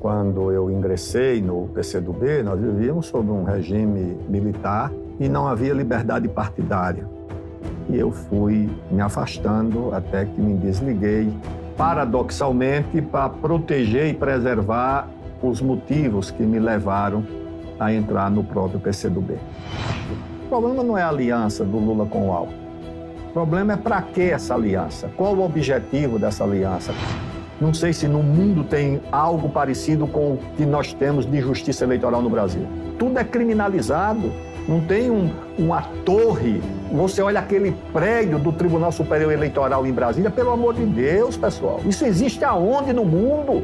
quando eu ingressei no PCdoB, nós vivíamos sob um regime militar e não havia liberdade partidária. E eu fui me afastando até que me desliguei, paradoxalmente, para proteger e preservar os motivos que me levaram a entrar no próprio PCdoB. O problema não é a aliança do Lula com o Alckmin. O problema é para que essa aliança? Qual o objetivo dessa aliança? Não sei se no mundo tem algo parecido com o que nós temos de justiça eleitoral no Brasil. Tudo é criminalizado. Não tem um, uma torre. Você olha aquele prédio do Tribunal Superior Eleitoral em Brasília, pelo amor de Deus, pessoal. Isso existe aonde no mundo?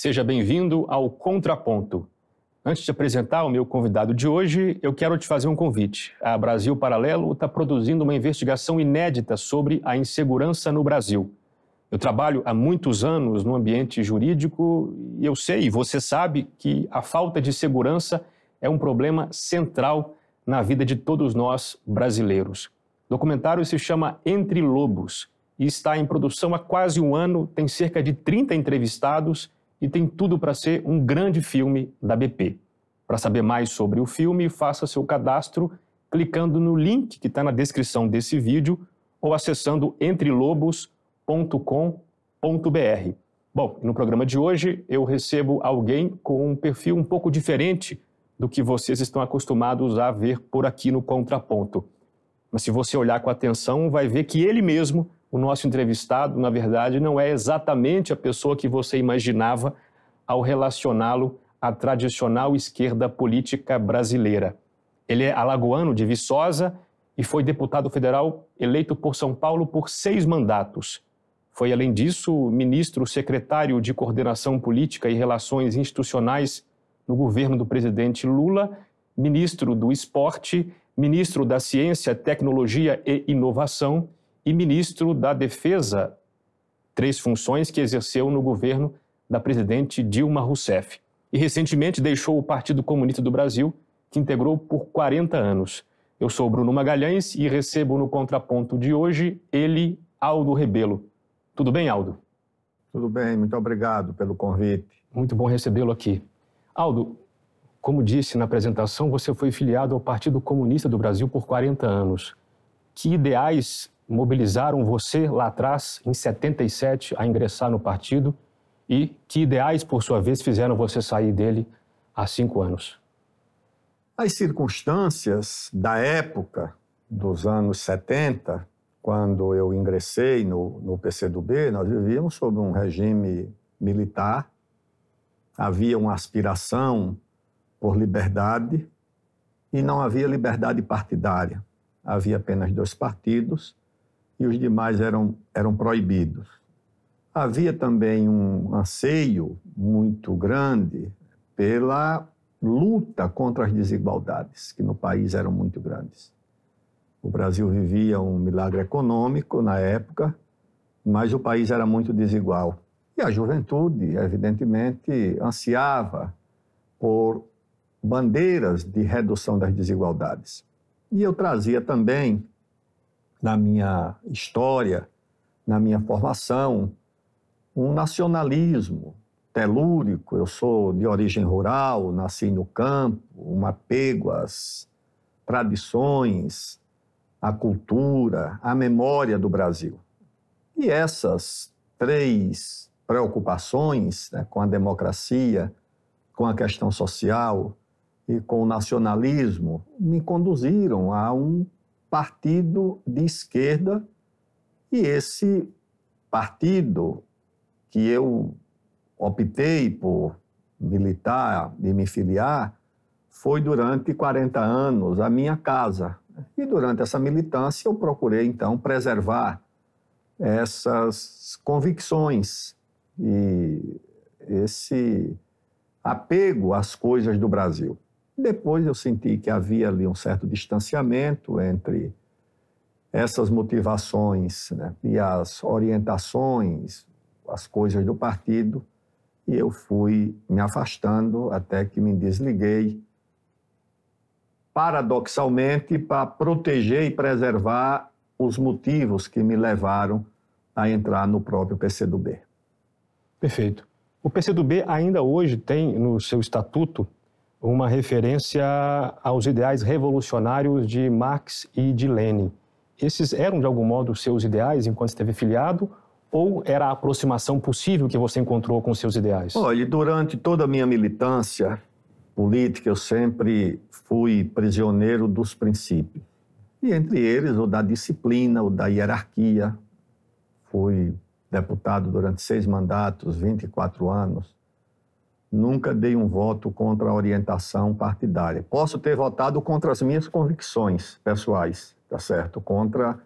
seja bem-vindo ao Contraponto. Antes de apresentar o meu convidado de hoje, eu quero te fazer um convite. A Brasil Paralelo está produzindo uma investigação inédita sobre a insegurança no Brasil. Eu trabalho há muitos anos no ambiente jurídico e eu sei, você sabe, que a falta de segurança é um problema central na vida de todos nós brasileiros. O documentário se chama Entre Lobos e está em produção há quase um ano, tem cerca de 30 entrevistados e tem tudo para ser um grande filme da BP. Para saber mais sobre o filme, faça seu cadastro clicando no link que está na descrição desse vídeo ou acessando entrelobos.com.br. Bom, no programa de hoje eu recebo alguém com um perfil um pouco diferente do que vocês estão acostumados a ver por aqui no Contraponto. Mas se você olhar com atenção, vai ver que ele mesmo o nosso entrevistado, na verdade, não é exatamente a pessoa que você imaginava ao relacioná-lo à tradicional esquerda política brasileira. Ele é alagoano de Viçosa e foi deputado federal eleito por São Paulo por seis mandatos. Foi, além disso, ministro secretário de Coordenação Política e Relações Institucionais no governo do presidente Lula, ministro do Esporte, ministro da Ciência, Tecnologia e Inovação e ministro da Defesa, três funções que exerceu no governo da presidente Dilma Rousseff. E recentemente deixou o Partido Comunista do Brasil, que integrou por 40 anos. Eu sou Bruno Magalhães e recebo no contraponto de hoje ele, Aldo Rebelo. Tudo bem, Aldo? Tudo bem, muito obrigado pelo convite. Muito bom recebê-lo aqui. Aldo, como disse na apresentação, você foi filiado ao Partido Comunista do Brasil por 40 anos. Que ideais mobilizaram você lá atrás, em 77, a ingressar no partido e que ideais, por sua vez, fizeram você sair dele há cinco anos? As circunstâncias da época dos anos 70, quando eu ingressei no, no PCdoB, nós vivíamos sob um regime militar, havia uma aspiração por liberdade e não havia liberdade partidária. Havia apenas dois partidos e os demais eram, eram proibidos. Havia também um anseio muito grande pela luta contra as desigualdades, que no país eram muito grandes. O Brasil vivia um milagre econômico na época, mas o país era muito desigual. E a juventude, evidentemente, ansiava por bandeiras de redução das desigualdades. E eu trazia também na minha história, na minha formação, um nacionalismo telúrico. Eu sou de origem rural, nasci no campo, um apego às tradições, à cultura, à memória do Brasil. E essas três preocupações né, com a democracia, com a questão social e com o nacionalismo me conduziram a um partido de esquerda, e esse partido que eu optei por militar e me filiar foi durante 40 anos a minha casa. E durante essa militância eu procurei então preservar essas convicções e esse apego às coisas do Brasil. Depois eu senti que havia ali um certo distanciamento entre essas motivações né, e as orientações, as coisas do partido, e eu fui me afastando até que me desliguei, paradoxalmente, para proteger e preservar os motivos que me levaram a entrar no próprio PCdoB. Perfeito. O PCdoB ainda hoje tem no seu estatuto uma referência aos ideais revolucionários de Marx e de Lenin. Esses eram, de algum modo, seus ideais enquanto esteve filiado? Ou era a aproximação possível que você encontrou com seus ideais? Olha, durante toda a minha militância política, eu sempre fui prisioneiro dos princípios. E entre eles, o da disciplina, o da hierarquia. Fui deputado durante seis mandatos, 24 anos nunca dei um voto contra a orientação partidária. Posso ter votado contra as minhas convicções pessoais, tá certo? Contra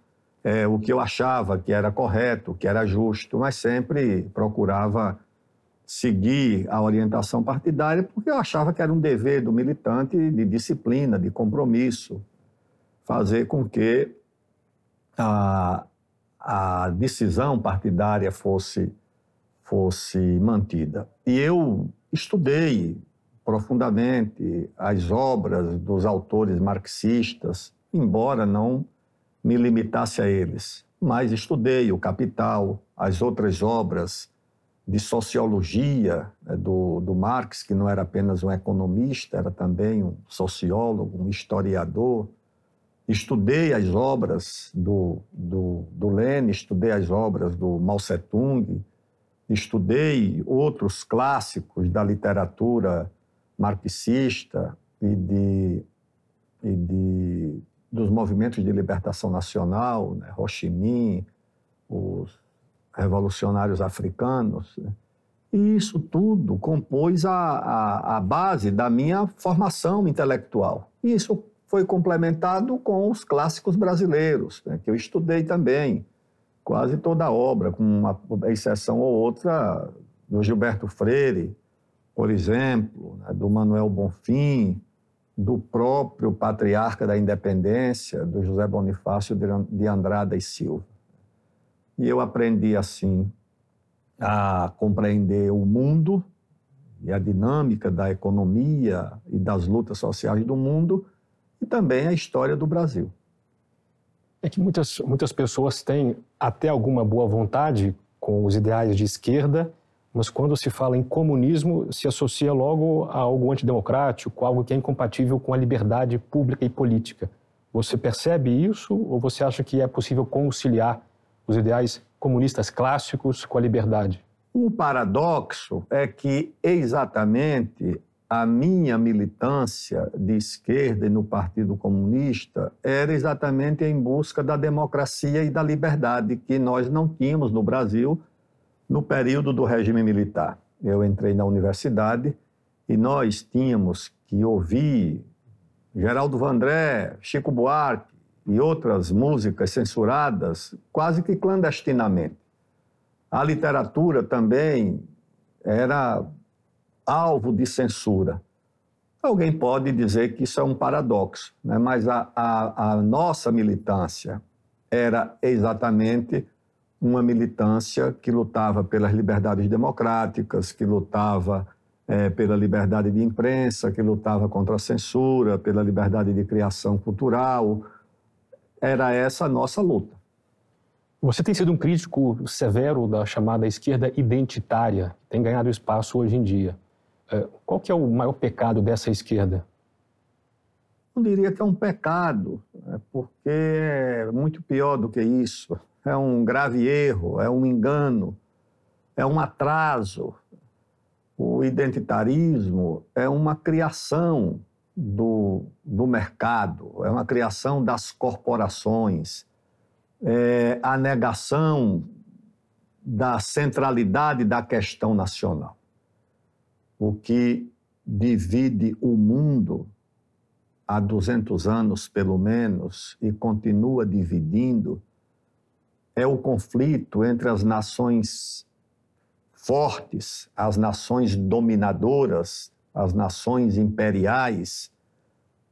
é, o que eu achava que era correto, que era justo, mas sempre procurava seguir a orientação partidária porque eu achava que era um dever do militante de disciplina, de compromisso, fazer com que a, a decisão partidária fosse fosse mantida. E eu Estudei profundamente as obras dos autores marxistas, embora não me limitasse a eles, mas estudei o Capital, as outras obras de sociologia né, do, do Marx, que não era apenas um economista, era também um sociólogo, um historiador. Estudei as obras do, do, do Lênin, estudei as obras do Mao Tse-Tung, Estudei outros clássicos da literatura marxista e, de, e de, dos movimentos de libertação nacional, né? Ho Chi Minh, os revolucionários africanos. Né? E isso tudo compôs a, a, a, base da minha formação intelectual. E isso foi complementado com os clássicos brasileiros, né, que eu estudei também quase toda a obra, com uma exceção ou outra do Gilberto Freire, por exemplo, né, do Manuel Bonfim, do próprio patriarca da independência, do José Bonifácio de Andrada e Silva. E eu aprendi assim a compreender o mundo e a dinâmica da economia e das lutas sociais do mundo e também a história do Brasil. É que muitas, muitas pessoas têm até alguma boa vontade com os ideais de esquerda, mas quando se fala em comunismo, se associa logo a algo antidemocrático, algo que é incompatível com a liberdade pública e política. Você percebe isso ou você acha que é possível conciliar os ideais comunistas clássicos com a liberdade? O paradoxo é que exatamente a minha militância de esquerda e no Partido Comunista era exatamente em busca da democracia e da liberdade que nós não tínhamos no Brasil no período do regime militar. Eu entrei na universidade e nós tínhamos que ouvir Geraldo Vandré, Chico Buarque e outras músicas censuradas quase que clandestinamente. A literatura também era alvo de censura. Alguém pode dizer que isso é um paradoxo, né? mas a, a, a nossa militância era exatamente uma militância que lutava pelas liberdades democráticas, que lutava é, pela liberdade de imprensa, que lutava contra a censura, pela liberdade de criação cultural. Era essa a nossa luta. Você tem sido um crítico severo da chamada esquerda identitária, tem ganhado espaço hoje em dia. É, qual que é o maior pecado dessa esquerda? Não diria que é um pecado, né, porque é muito pior do que isso. É um grave erro, é um engano, é um atraso. O identitarismo é uma criação do, do mercado, é uma criação das corporações, é a negação da centralidade da questão nacional o que divide o mundo há 200 anos, pelo menos, e continua dividindo, é o conflito entre as nações fortes, as nações dominadoras, as nações imperiais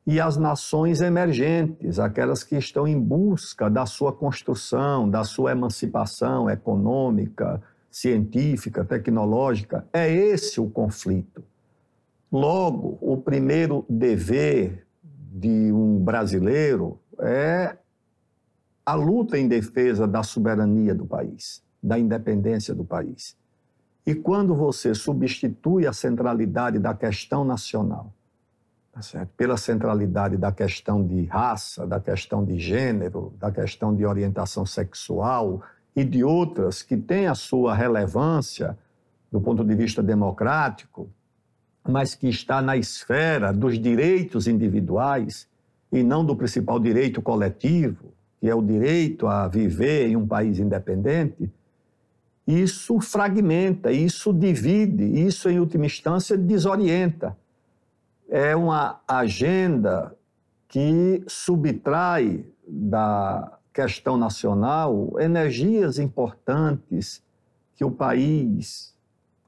e as nações emergentes, aquelas que estão em busca da sua construção, da sua emancipação econômica, científica, tecnológica. É esse o conflito. Logo, o primeiro dever de um brasileiro é a luta em defesa da soberania do país, da independência do país. E quando você substitui a centralidade da questão nacional tá pela centralidade da questão de raça, da questão de gênero, da questão de orientação sexual, e de outras que têm a sua relevância do ponto de vista democrático, mas que está na esfera dos direitos individuais e não do principal direito coletivo, que é o direito a viver em um país independente, isso fragmenta, isso divide, isso, em última instância, desorienta. É uma agenda que subtrai da questão nacional, energias importantes que o país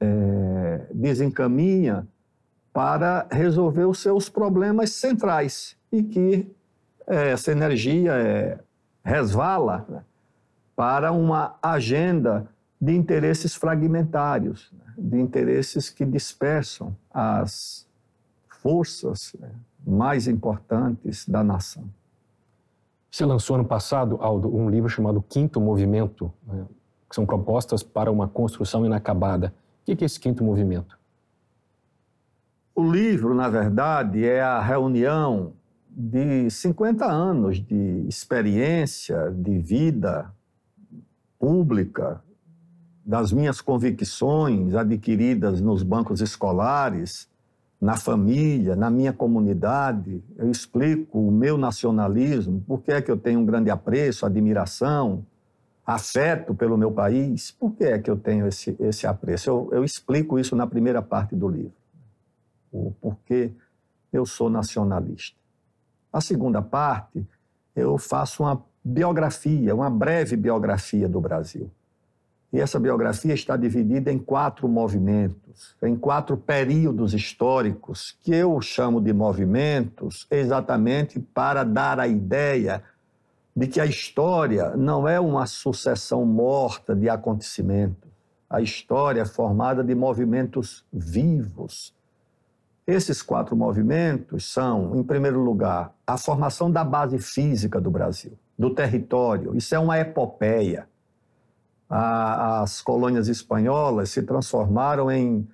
é, desencaminha para resolver os seus problemas centrais e que é, essa energia é, resvala né, para uma agenda de interesses fragmentários, né, de interesses que dispersam as forças né, mais importantes da nação. Você lançou ano passado, Aldo, um livro chamado Quinto Movimento, né, que são propostas para uma construção inacabada. O que é esse quinto movimento? O livro, na verdade, é a reunião de 50 anos de experiência, de vida pública, das minhas convicções adquiridas nos bancos escolares, na família, na minha comunidade, eu explico o meu nacionalismo, por que é que eu tenho um grande apreço, admiração, afeto pelo meu país, por que é que eu tenho esse, esse apreço? Eu, eu explico isso na primeira parte do livro, o porquê eu sou nacionalista. A segunda parte, eu faço uma biografia, uma breve biografia do Brasil. E essa biografia está dividida em quatro movimentos, em quatro períodos históricos, que eu chamo de movimentos exatamente para dar a ideia de que a história não é uma sucessão morta de acontecimentos. A história é formada de movimentos vivos. Esses quatro movimentos são, em primeiro lugar, a formação da base física do Brasil, do território. Isso é uma epopeia a, as colônias espanholas se transformaram em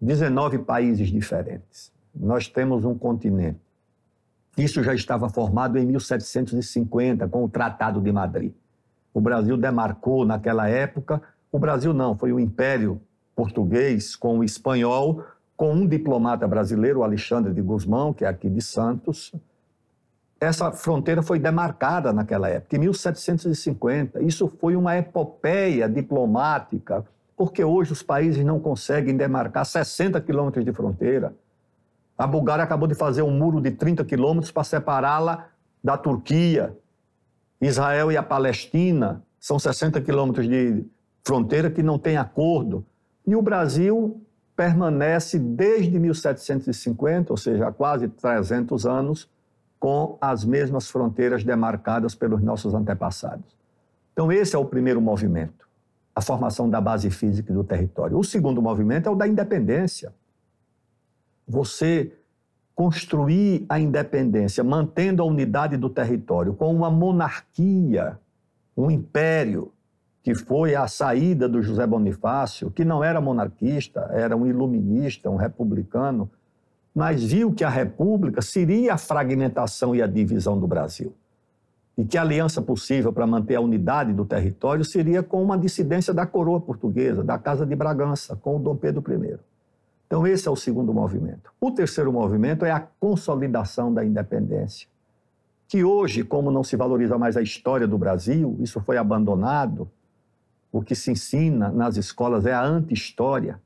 19 países diferentes. Nós temos um continente. Isso já estava formado em 1750, com o Tratado de Madrid. O Brasil demarcou naquela época, o Brasil não, foi o Império Português com o espanhol, com um diplomata brasileiro, Alexandre de Guzmão, que é aqui de Santos, essa fronteira foi demarcada naquela época, em 1750. Isso foi uma epopeia diplomática, porque hoje os países não conseguem demarcar 60 quilômetros de fronteira. A Bulgária acabou de fazer um muro de 30 quilômetros para separá-la da Turquia. Israel e a Palestina são 60 quilômetros de fronteira que não tem acordo. E o Brasil permanece desde 1750, ou seja, há quase 300 anos, com as mesmas fronteiras demarcadas pelos nossos antepassados. Então, esse é o primeiro movimento, a formação da base física do território. O segundo movimento é o da independência. Você construir a independência, mantendo a unidade do território, com uma monarquia, um império, que foi a saída do José Bonifácio, que não era monarquista, era um iluminista, um republicano, mas viu que a República seria a fragmentação e a divisão do Brasil. E que a aliança possível para manter a unidade do território seria com uma dissidência da coroa portuguesa, da Casa de Bragança, com o Dom Pedro I. Então, esse é o segundo movimento. O terceiro movimento é a consolidação da independência. Que hoje, como não se valoriza mais a história do Brasil, isso foi abandonado. O que se ensina nas escolas é a anti-história,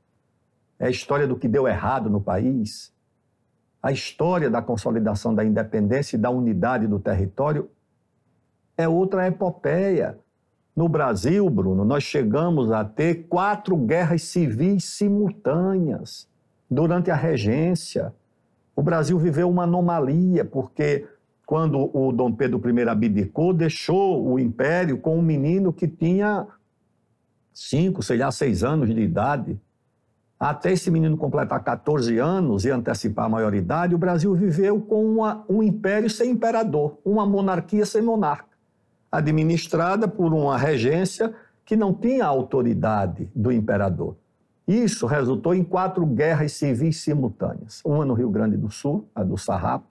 é a história do que deu errado no país, a história da consolidação da independência e da unidade do território é outra epopeia. No Brasil, Bruno, nós chegamos a ter quatro guerras civis simultâneas durante a regência. O Brasil viveu uma anomalia, porque quando o Dom Pedro I abdicou, deixou o império com um menino que tinha cinco, sei lá, seis anos de idade. Até esse menino completar 14 anos e antecipar a maioridade, o Brasil viveu com uma, um império sem imperador, uma monarquia sem monarca, administrada por uma regência que não tinha a autoridade do imperador. Isso resultou em quatro guerras civis simultâneas: uma no Rio Grande do Sul, a do Sarrapo.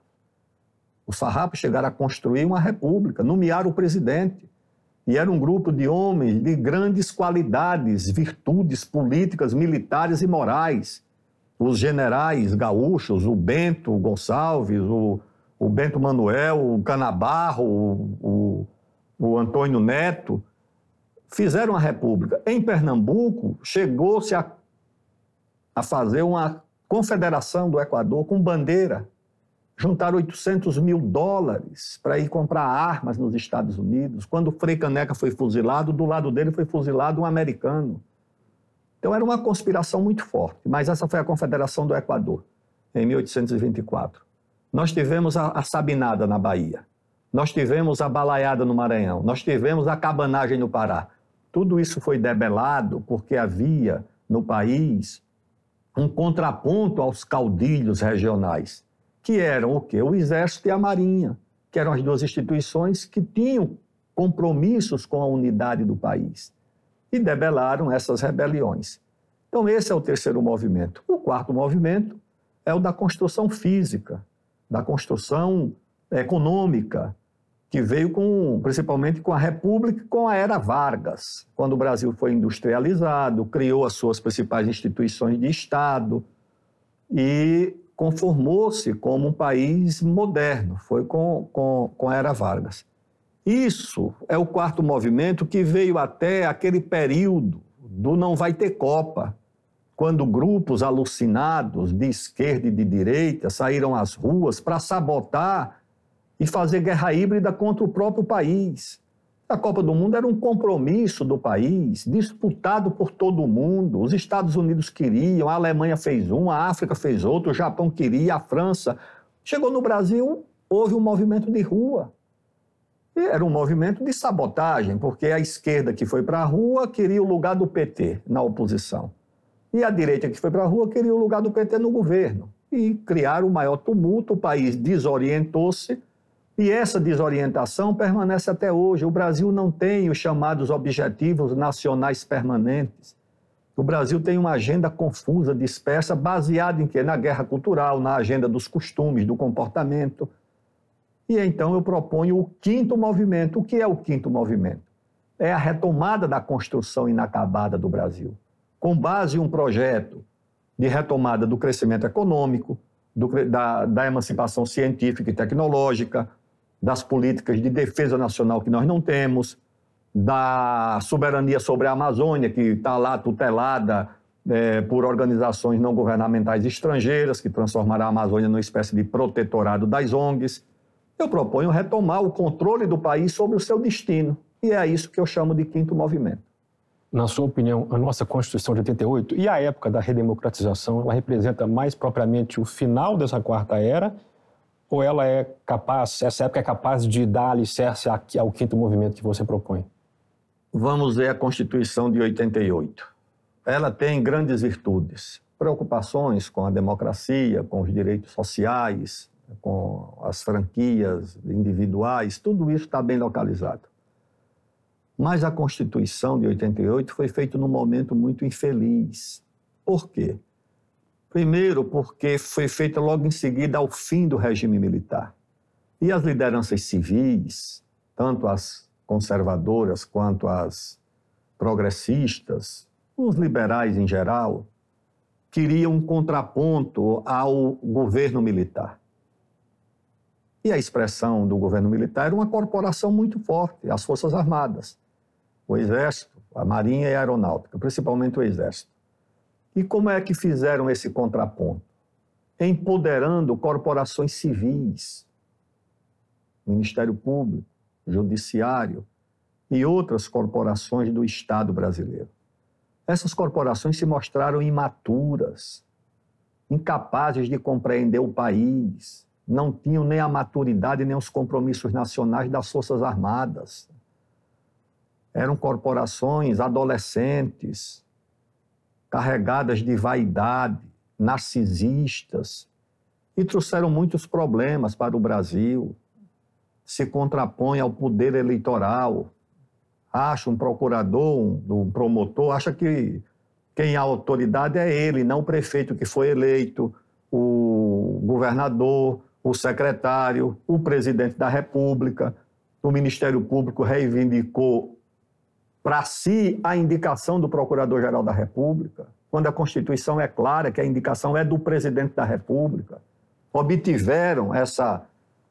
O Sarrapo chegaram a construir uma república, nomear o presidente, e era um grupo de homens de grandes qualidades, virtudes políticas, militares e morais. Os generais gaúchos, o Bento Gonçalves, o, o Bento Manuel, o Canabarro, o, o, o Antônio Neto, fizeram a República. Em Pernambuco, chegou-se a, a fazer uma confederação do Equador com bandeira juntaram 800 mil dólares para ir comprar armas nos Estados Unidos. Quando Frei Caneca foi fuzilado, do lado dele foi fuzilado um americano. Então era uma conspiração muito forte, mas essa foi a Confederação do Equador, em 1824. Nós tivemos a, a Sabinada na Bahia, nós tivemos a Balaiada no Maranhão, nós tivemos a Cabanagem no Pará. Tudo isso foi debelado porque havia no país um contraponto aos caudilhos regionais que eram o quê? O Exército e a Marinha, que eram as duas instituições que tinham compromissos com a unidade do país e debelaram essas rebeliões. Então, esse é o terceiro movimento. O quarto movimento é o da construção física, da construção econômica, que veio com, principalmente com a República, com a era Vargas, quando o Brasil foi industrializado, criou as suas principais instituições de Estado e conformou-se como um país moderno, foi com, com, com a Era Vargas. Isso é o quarto movimento que veio até aquele período do não vai ter Copa, quando grupos alucinados de esquerda e de direita saíram às ruas para sabotar e fazer guerra híbrida contra o próprio país. A Copa do Mundo era um compromisso do país, disputado por todo mundo. Os Estados Unidos queriam, a Alemanha fez um, a África fez outro, o Japão queria, a França. Chegou no Brasil, houve um movimento de rua. E era um movimento de sabotagem, porque a esquerda que foi para a rua queria o lugar do PT na oposição. E a direita que foi para a rua queria o lugar do PT no governo. E criaram o maior tumulto, o país desorientou-se e essa desorientação permanece até hoje. O Brasil não tem os chamados objetivos nacionais permanentes. O Brasil tem uma agenda confusa, dispersa, baseada em quê? Na guerra cultural, na agenda dos costumes, do comportamento. E então eu proponho o quinto movimento. O que é o quinto movimento? É a retomada da construção inacabada do Brasil, com base em um projeto de retomada do crescimento econômico, do, da, da emancipação científica e tecnológica, das políticas de defesa nacional que nós não temos, da soberania sobre a Amazônia, que está lá tutelada é, por organizações não governamentais estrangeiras, que transformaram a Amazônia numa espécie de protetorado das ONGs. Eu proponho retomar o controle do país sobre o seu destino, e é isso que eu chamo de quinto movimento. Na sua opinião, a nossa Constituição de 88 e a época da redemocratização, ela representa mais propriamente o final dessa quarta era ou ela é capaz, essa época é capaz de dar alicerce ao quinto movimento que você propõe? Vamos ver a Constituição de 88. Ela tem grandes virtudes, preocupações com a democracia, com os direitos sociais, com as franquias individuais, tudo isso está bem localizado. Mas a Constituição de 88 foi feita num momento muito infeliz. Por quê? Primeiro, porque foi feita logo em seguida ao fim do regime militar. E as lideranças civis, tanto as conservadoras quanto as progressistas, os liberais em geral, queriam um contraponto ao governo militar. E a expressão do governo militar era uma corporação muito forte, as Forças Armadas, o Exército, a Marinha e a Aeronáutica, principalmente o Exército. E como é que fizeram esse contraponto? Empoderando corporações civis, Ministério Público, Judiciário e outras corporações do Estado brasileiro. Essas corporações se mostraram imaturas, incapazes de compreender o país, não tinham nem a maturidade nem os compromissos nacionais das Forças Armadas. Eram corporações adolescentes, carregadas de vaidade, narcisistas, e trouxeram muitos problemas para o Brasil. Se contrapõe ao poder eleitoral. Acha um procurador, um, promotor, acha que quem é a autoridade é ele, não o prefeito que foi eleito, o governador, o secretário, o presidente da República. O Ministério Público reivindicou para si a indicação do Procurador-Geral da República, quando a Constituição é clara que a indicação é do presidente da República, obtiveram essa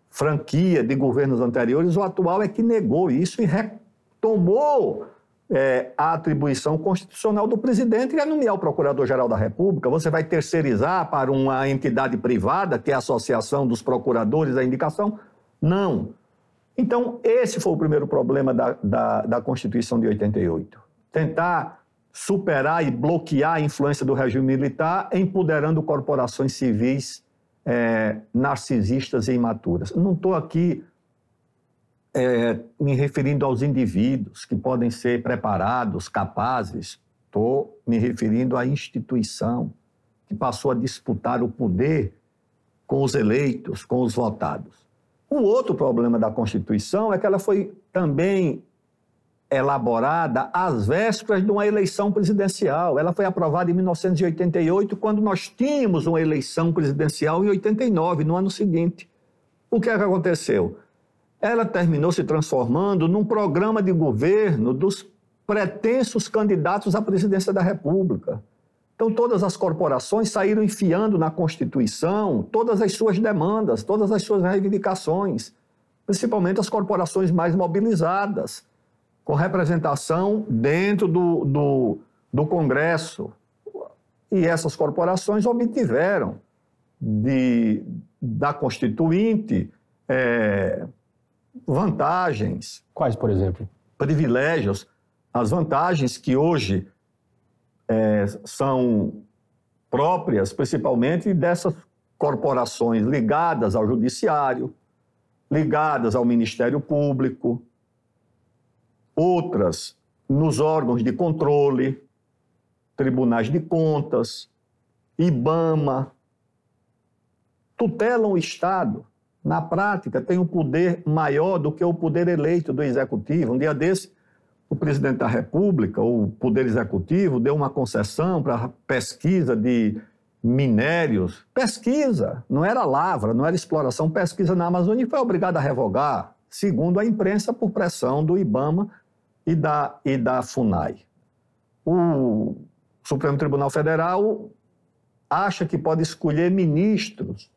franquia de governos anteriores, o atual é que negou isso e retomou é, a atribuição constitucional do presidente, que é nomear o Procurador-Geral da República. Você vai terceirizar para uma entidade privada, que é a Associação dos Procuradores, a indicação? Não. Então, esse foi o primeiro problema da, da, da Constituição de 88. Tentar superar e bloquear a influência do regime militar, empoderando corporações civis é, narcisistas e imaturas. Não estou aqui é, me referindo aos indivíduos que podem ser preparados, capazes, estou me referindo à instituição que passou a disputar o poder com os eleitos, com os votados. O outro problema da Constituição é que ela foi também elaborada às vésperas de uma eleição presidencial. Ela foi aprovada em 1988, quando nós tínhamos uma eleição presidencial em 89, no ano seguinte. O que, é que aconteceu? Ela terminou se transformando num programa de governo dos pretensos candidatos à presidência da República. Então, todas as corporações saíram enfiando na Constituição todas as suas demandas, todas as suas reivindicações, principalmente as corporações mais mobilizadas, com representação dentro do, do, do Congresso. E essas corporações obtiveram de, da Constituinte é, vantagens. Quais, por exemplo? Privilégios. As vantagens que hoje é, são próprias principalmente dessas corporações ligadas ao judiciário, ligadas ao Ministério Público, outras nos órgãos de controle, tribunais de contas, IBAMA, tutelam o Estado. Na prática, tem um poder maior do que o poder eleito do executivo. Um dia desse, o presidente da República, ou o Poder Executivo, deu uma concessão para pesquisa de minérios. Pesquisa, não era lavra, não era exploração, pesquisa na Amazônia e foi obrigado a revogar, segundo a imprensa, por pressão do IBAMA e da, e da FUNAI. O Supremo Tribunal Federal acha que pode escolher ministros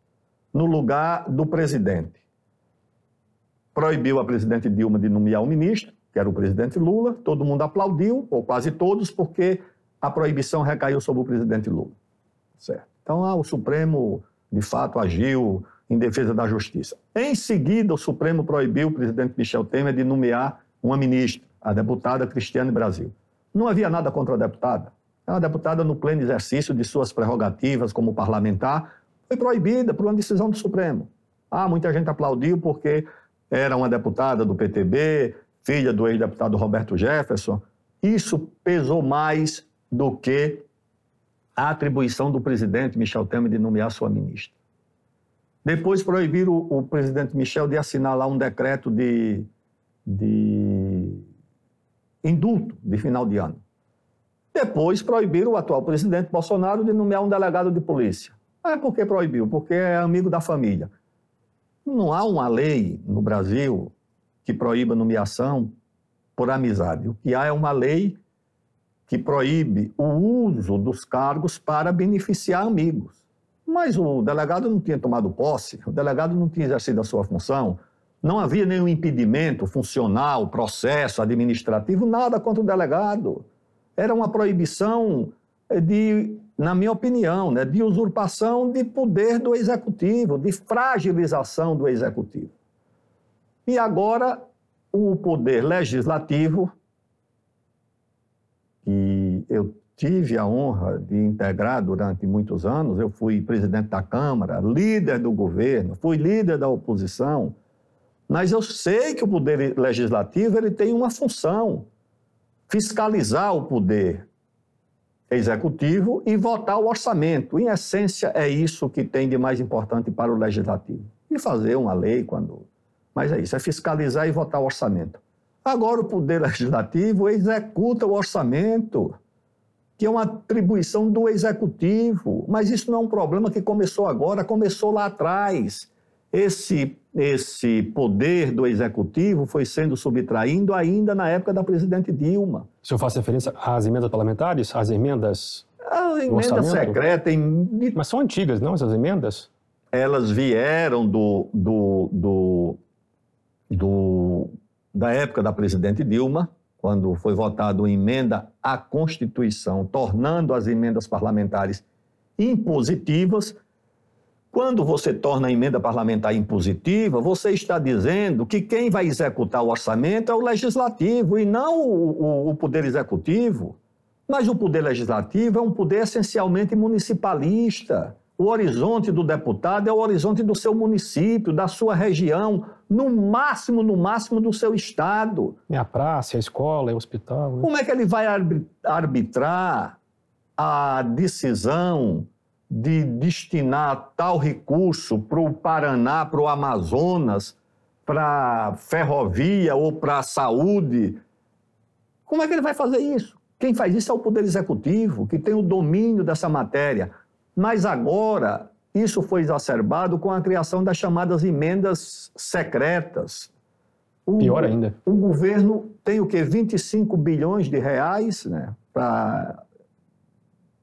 no lugar do presidente. Proibiu a presidente Dilma de nomear o um ministro, que era o presidente Lula, todo mundo aplaudiu, ou quase todos, porque a proibição recaiu sobre o presidente Lula. Certo. Então, ah, o Supremo, de fato, agiu em defesa da justiça. Em seguida, o Supremo proibiu o presidente Michel Temer de nomear uma ministra, a deputada Cristiane Brasil. Não havia nada contra a deputada. É a deputada, no pleno exercício de suas prerrogativas como parlamentar, foi proibida por uma decisão do Supremo. Ah, muita gente aplaudiu porque era uma deputada do PTB, filha do ex-deputado Roberto Jefferson, isso pesou mais do que a atribuição do presidente Michel Temer de nomear sua ministra. Depois proibiram o, o presidente Michel de assinar lá um decreto de, de indulto de final de ano. Depois proibiram o atual presidente Bolsonaro de nomear um delegado de polícia. Ah, por porque proibiu, porque é amigo da família. Não há uma lei no Brasil que proíba nomeação por amizade. O que há é uma lei que proíbe o uso dos cargos para beneficiar amigos. Mas o delegado não tinha tomado posse, o delegado não tinha exercido a sua função, não havia nenhum impedimento funcional, processo, administrativo, nada contra o delegado. Era uma proibição de, na minha opinião, né, de usurpação de poder do executivo, de fragilização do executivo. E agora o poder legislativo, que eu tive a honra de integrar durante muitos anos, eu fui presidente da Câmara, líder do governo, fui líder da oposição, mas eu sei que o poder legislativo ele tem uma função, fiscalizar o poder executivo e votar o orçamento. Em essência, é isso que tem de mais importante para o legislativo. E fazer uma lei quando mas é isso, é fiscalizar e votar o orçamento. Agora o Poder Legislativo executa o orçamento, que é uma atribuição do Executivo. Mas isso não é um problema que começou agora, começou lá atrás. Esse, esse poder do Executivo foi sendo subtraindo ainda na época da presidente Dilma. O senhor faz referência às emendas parlamentares, às emendas. A ah, emendas secreta. Em... Mas são antigas, não, essas emendas? Elas vieram do, do, do do, da época da presidente Dilma, quando foi votada uma emenda à Constituição, tornando as emendas parlamentares impositivas. Quando você torna a emenda parlamentar impositiva, você está dizendo que quem vai executar o orçamento é o legislativo e não o, o, o poder executivo. Mas o poder legislativo é um poder essencialmente municipalista. O horizonte do deputado é o horizonte do seu município, da sua região, no máximo, no máximo do seu estado. É a praça, é a escola, é o hospital. Né? Como é que ele vai arbitrar a decisão de destinar tal recurso para o Paraná, para o Amazonas, para ferrovia ou para a saúde? Como é que ele vai fazer isso? Quem faz isso é o Poder Executivo, que tem o domínio dessa matéria. Mas agora, isso foi exacerbado com a criação das chamadas emendas secretas. O, Pior ainda. O governo tem o quê? 25 bilhões de reais né, para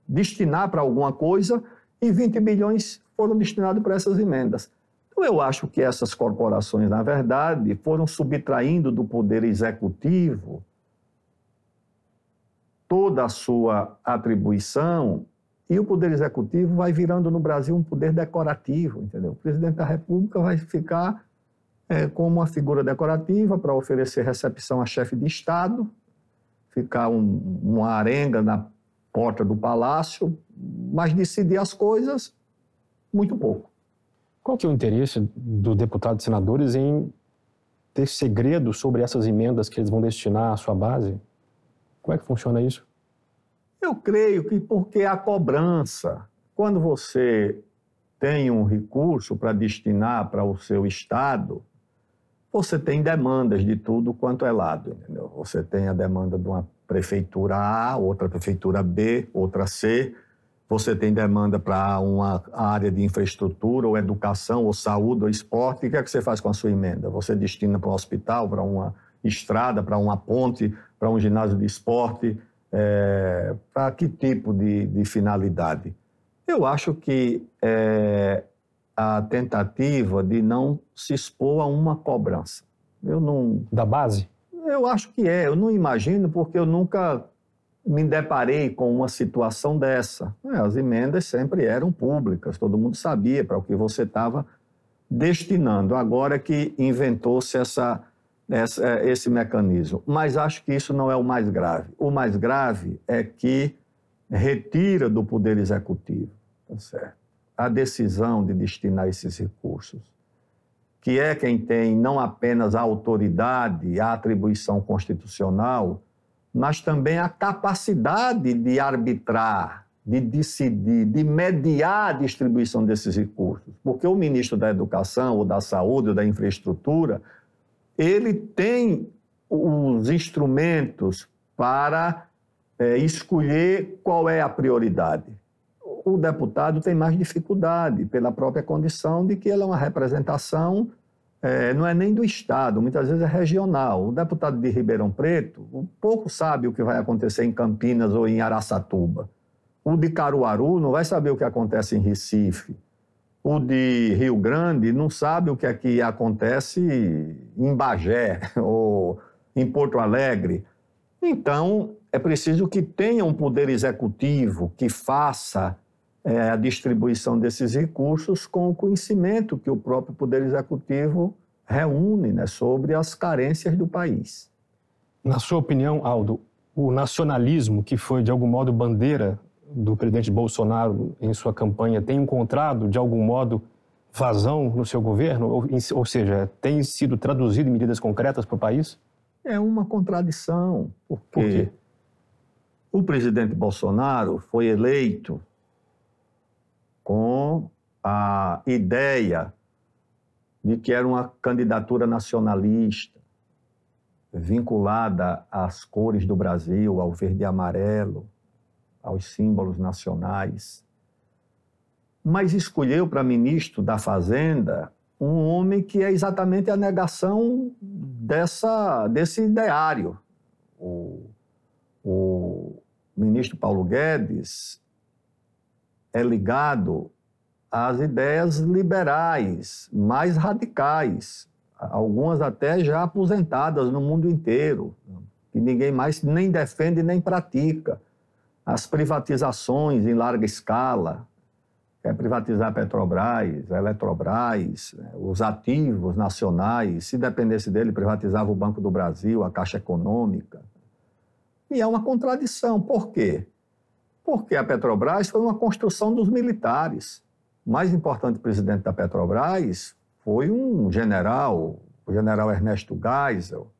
destinar para alguma coisa e 20 bilhões foram destinados para essas emendas. Então, eu acho que essas corporações, na verdade, foram subtraindo do poder executivo toda a sua atribuição e o poder executivo vai virando no Brasil um poder decorativo, entendeu? O presidente da República vai ficar é, como uma figura decorativa para oferecer recepção a chefe de Estado, ficar um, uma arenga na porta do palácio, mas decidir as coisas muito pouco. Qual que é o interesse do deputado e senadores em ter segredo sobre essas emendas que eles vão destinar à sua base? Como é que funciona isso? Eu creio que porque a cobrança, quando você tem um recurso para destinar para o seu Estado, você tem demandas de tudo quanto é lado. Entendeu? Você tem a demanda de uma prefeitura A, outra prefeitura B, outra C. Você tem demanda para uma área de infraestrutura, ou educação, ou saúde, ou esporte. E o que é que você faz com a sua emenda? Você destina para um hospital, para uma estrada, para uma ponte, para um ginásio de esporte, é, para que tipo de, de, finalidade? Eu acho que é, a tentativa de não se expor a uma cobrança. Eu não. Da base? Eu acho que é. Eu não imagino porque eu nunca me deparei com uma situação dessa. É, as emendas sempre eram públicas, todo mundo sabia para o que você estava destinando. Agora que inventou-se essa essa, é, esse mecanismo. Mas acho que isso não é o mais grave. O mais grave é que retira do Poder Executivo tá certo? a decisão de destinar esses recursos, que é quem tem não apenas a autoridade, a atribuição constitucional, mas também a capacidade de arbitrar, de decidir, de mediar a distribuição desses recursos. Porque o ministro da Educação, ou da Saúde, ou da Infraestrutura ele tem os instrumentos para é, escolher qual é a prioridade. O deputado tem mais dificuldade pela própria condição de que ele é uma representação, é, não é nem do Estado, muitas vezes é regional. O deputado de Ribeirão Preto pouco sabe o que vai acontecer em Campinas ou em Araçatuba. O de Caruaru não vai saber o que acontece em Recife o de Rio Grande não sabe o que aqui é acontece em Bagé ou em Porto Alegre. Então, é preciso que tenha um poder executivo que faça é, a distribuição desses recursos com o conhecimento que o próprio poder executivo reúne né, sobre as carências do país. Na sua opinião, Aldo, o nacionalismo, que foi de algum modo bandeira do presidente Bolsonaro em sua campanha tem encontrado, de algum modo, vazão no seu governo? Ou, ou seja, tem sido traduzido em medidas concretas para o país? É uma contradição, porque Por quê? o presidente Bolsonaro foi eleito com a ideia de que era uma candidatura nacionalista, vinculada às cores do Brasil, ao verde e amarelo, aos símbolos nacionais, mas escolheu para ministro da Fazenda um homem que é exatamente a negação dessa, desse ideário. O, o ministro Paulo Guedes é ligado às ideias liberais, mais radicais, algumas até já aposentadas no mundo inteiro, que ninguém mais nem defende nem pratica as privatizações em larga escala, é privatizar a Petrobras, a Eletrobras, né, os ativos nacionais, se dependesse dele, privatizava o Banco do Brasil, a Caixa Econômica. E é uma contradição. Por quê? Porque a Petrobras foi uma construção dos militares. O mais importante presidente da Petrobras foi um general, o general Ernesto Geisel,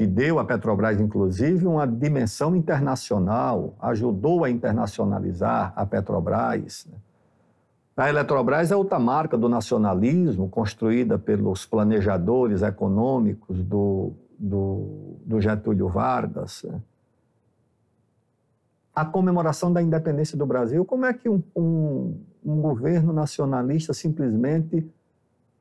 que deu à Petrobras, inclusive, uma dimensão internacional, ajudou a internacionalizar a Petrobras. Né? A Eletrobras é outra marca do nacionalismo, construída pelos planejadores econômicos do, do, do Getúlio Vargas. Né? A comemoração da independência do Brasil, como é que um, um, um governo nacionalista simplesmente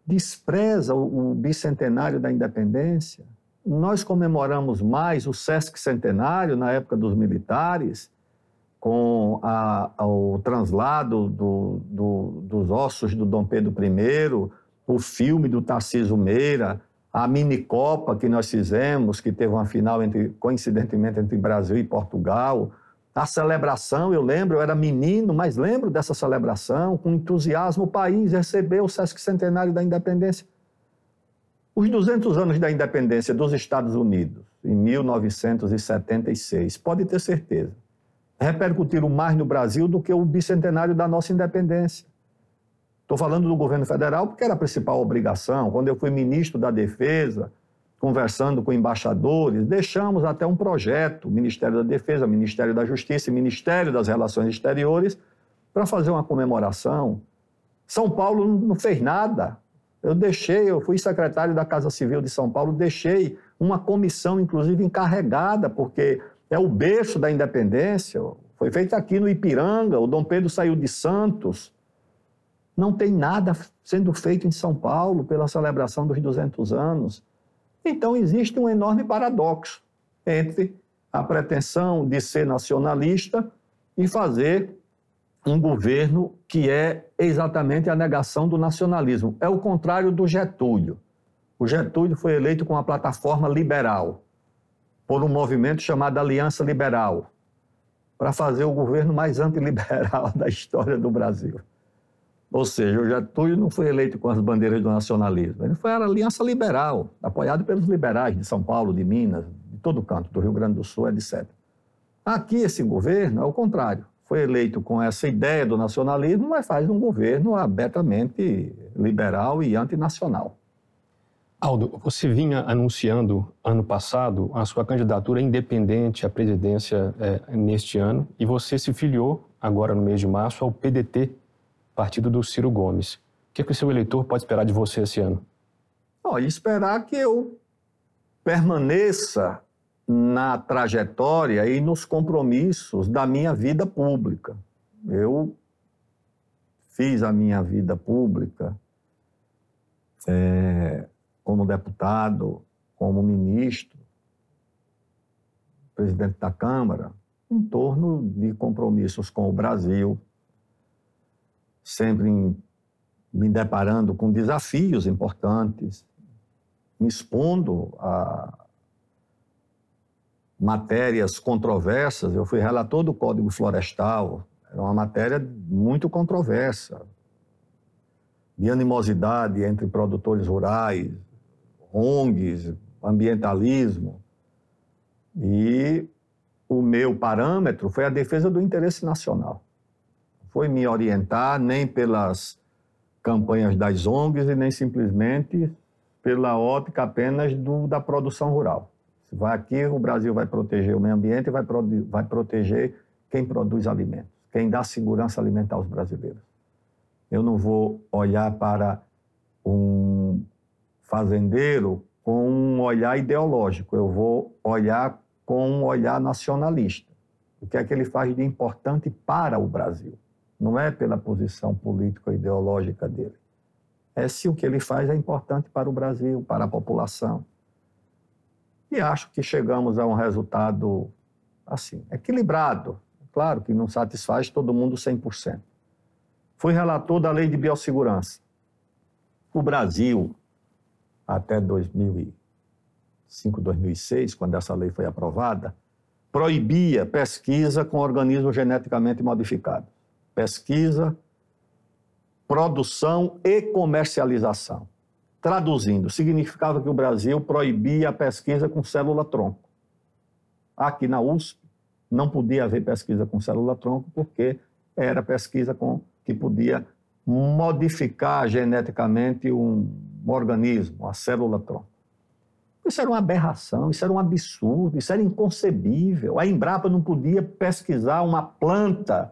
despreza o, o bicentenário da independência? nós comemoramos mais o Sesc Centenário na época dos militares, com a, o translado do, do, dos ossos do Dom Pedro I, o filme do Tarcísio Meira, a minicopa que nós fizemos, que teve uma final, entre, coincidentemente, entre Brasil e Portugal. A celebração, eu lembro, eu era menino, mas lembro dessa celebração, com entusiasmo o país recebeu o Sesc Centenário da Independência. Os 200 anos da independência dos Estados Unidos, em 1976, pode ter certeza, repercutiram mais no Brasil do que o bicentenário da nossa independência. Estou falando do governo federal porque era a principal obrigação. Quando eu fui ministro da Defesa, conversando com embaixadores, deixamos até um projeto, Ministério da Defesa, Ministério da Justiça e Ministério das Relações Exteriores, para fazer uma comemoração. São Paulo não fez nada. Eu deixei, eu fui secretário da Casa Civil de São Paulo, deixei uma comissão, inclusive, encarregada, porque é o berço da independência. Foi feito aqui no Ipiranga, o Dom Pedro saiu de Santos. Não tem nada sendo feito em São Paulo pela celebração dos 200 anos. Então, existe um enorme paradoxo entre a pretensão de ser nacionalista e fazer um governo que é exatamente a negação do nacionalismo. É o contrário do Getúlio. O Getúlio foi eleito com uma plataforma liberal, por um movimento chamado Aliança Liberal, para fazer o governo mais antiliberal da história do Brasil. Ou seja, o Getúlio não foi eleito com as bandeiras do nacionalismo, ele foi a Aliança Liberal, apoiado pelos liberais de São Paulo, de Minas, de todo canto, do Rio Grande do Sul, etc. Aqui, esse governo é o contrário foi eleito com essa ideia do nacionalismo, mas faz um governo abertamente liberal e antinacional. Aldo, você vinha anunciando ano passado a sua candidatura independente à presidência é, neste ano e você se filiou agora no mês de março ao PDT, partido do Ciro Gomes. O que, é que o seu eleitor pode esperar de você esse ano? Olha, esperar que eu permaneça na trajetória e nos compromissos da minha vida pública. Eu fiz a minha vida pública é, como deputado, como ministro, presidente da Câmara, em torno de compromissos com o Brasil, sempre em, me deparando com desafios importantes, me expondo a, matérias controversas. Eu fui relator do Código Florestal, era uma matéria muito controversa, de animosidade entre produtores rurais, ONGs, ambientalismo. E o meu parâmetro foi a defesa do interesse nacional. Foi me orientar nem pelas campanhas das ONGs e nem simplesmente pela ótica apenas do, da produção rural. Vai aqui, o Brasil vai proteger o meio ambiente e vai, vai proteger quem produz alimentos, quem dá segurança alimentar aos brasileiros. Eu não vou olhar para um fazendeiro com um olhar ideológico, eu vou olhar com um olhar nacionalista. O que é que ele faz de importante para o Brasil? Não é pela posição política ideológica dele. É se o que ele faz é importante para o Brasil, para a população. E acho que chegamos a um resultado assim, equilibrado. Claro que não satisfaz todo mundo 100%. Fui relator da Lei de Biossegurança. O Brasil, até 2005, 2006, quando essa lei foi aprovada, proibia pesquisa com organismos geneticamente modificados. Pesquisa, produção e comercialização. Traduzindo, significava que o Brasil proibia a pesquisa com célula-tronco. Aqui na USP não podia haver pesquisa com célula-tronco porque era pesquisa com, que podia modificar geneticamente um, um organismo, a célula-tronco. Isso era uma aberração, isso era um absurdo, isso era inconcebível. A Embrapa não podia pesquisar uma planta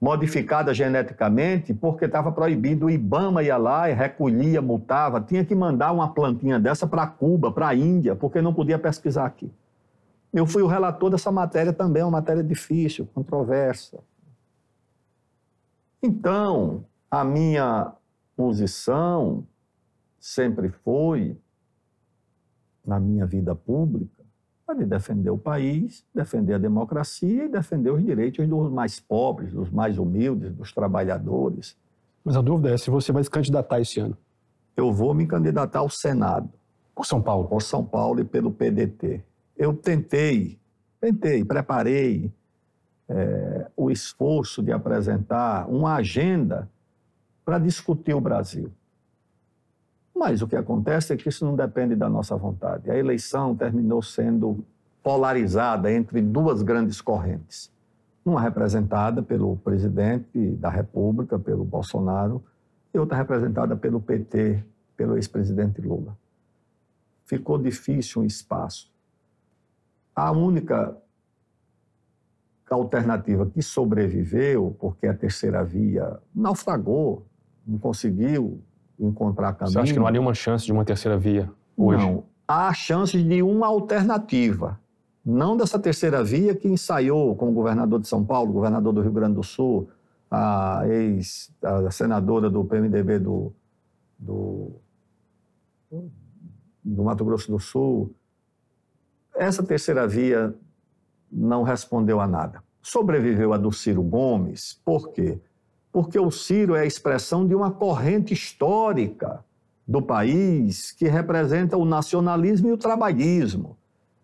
modificada geneticamente, porque estava proibido. O Ibama ia lá e recolhia, multava, tinha que mandar uma plantinha dessa para Cuba, para a Índia, porque não podia pesquisar aqui. Eu fui o relator dessa matéria também, uma matéria difícil, controversa. Então, a minha posição sempre foi, na minha vida pública, para de defender o país, defender a democracia e defender os direitos dos mais pobres, dos mais humildes, dos trabalhadores. Mas a dúvida é se você vai se candidatar esse ano. Eu vou me candidatar ao Senado. Por São Paulo? Por São Paulo e pelo PDT. Eu tentei, tentei, preparei é, o esforço de apresentar uma agenda para discutir o Brasil. Mas o que acontece é que isso não depende da nossa vontade. A eleição terminou sendo polarizada entre duas grandes correntes. Uma representada pelo presidente da República, pelo Bolsonaro, e outra representada pelo PT, pelo ex-presidente Lula. Ficou difícil um espaço. A única alternativa que sobreviveu, porque a terceira via naufragou, não conseguiu encontrar caminho. Você acha que não há nenhuma chance de uma terceira via hoje? Não. Há chance de uma alternativa. Não dessa terceira via que ensaiou com o governador de São Paulo, governador do Rio Grande do Sul, a ex-senadora do PMDB do, do, do Mato Grosso do Sul. Essa terceira via não respondeu a nada. Sobreviveu a do Ciro Gomes, por quê? porque o Ciro é a expressão de uma corrente histórica do país que representa o nacionalismo e o trabalhismo.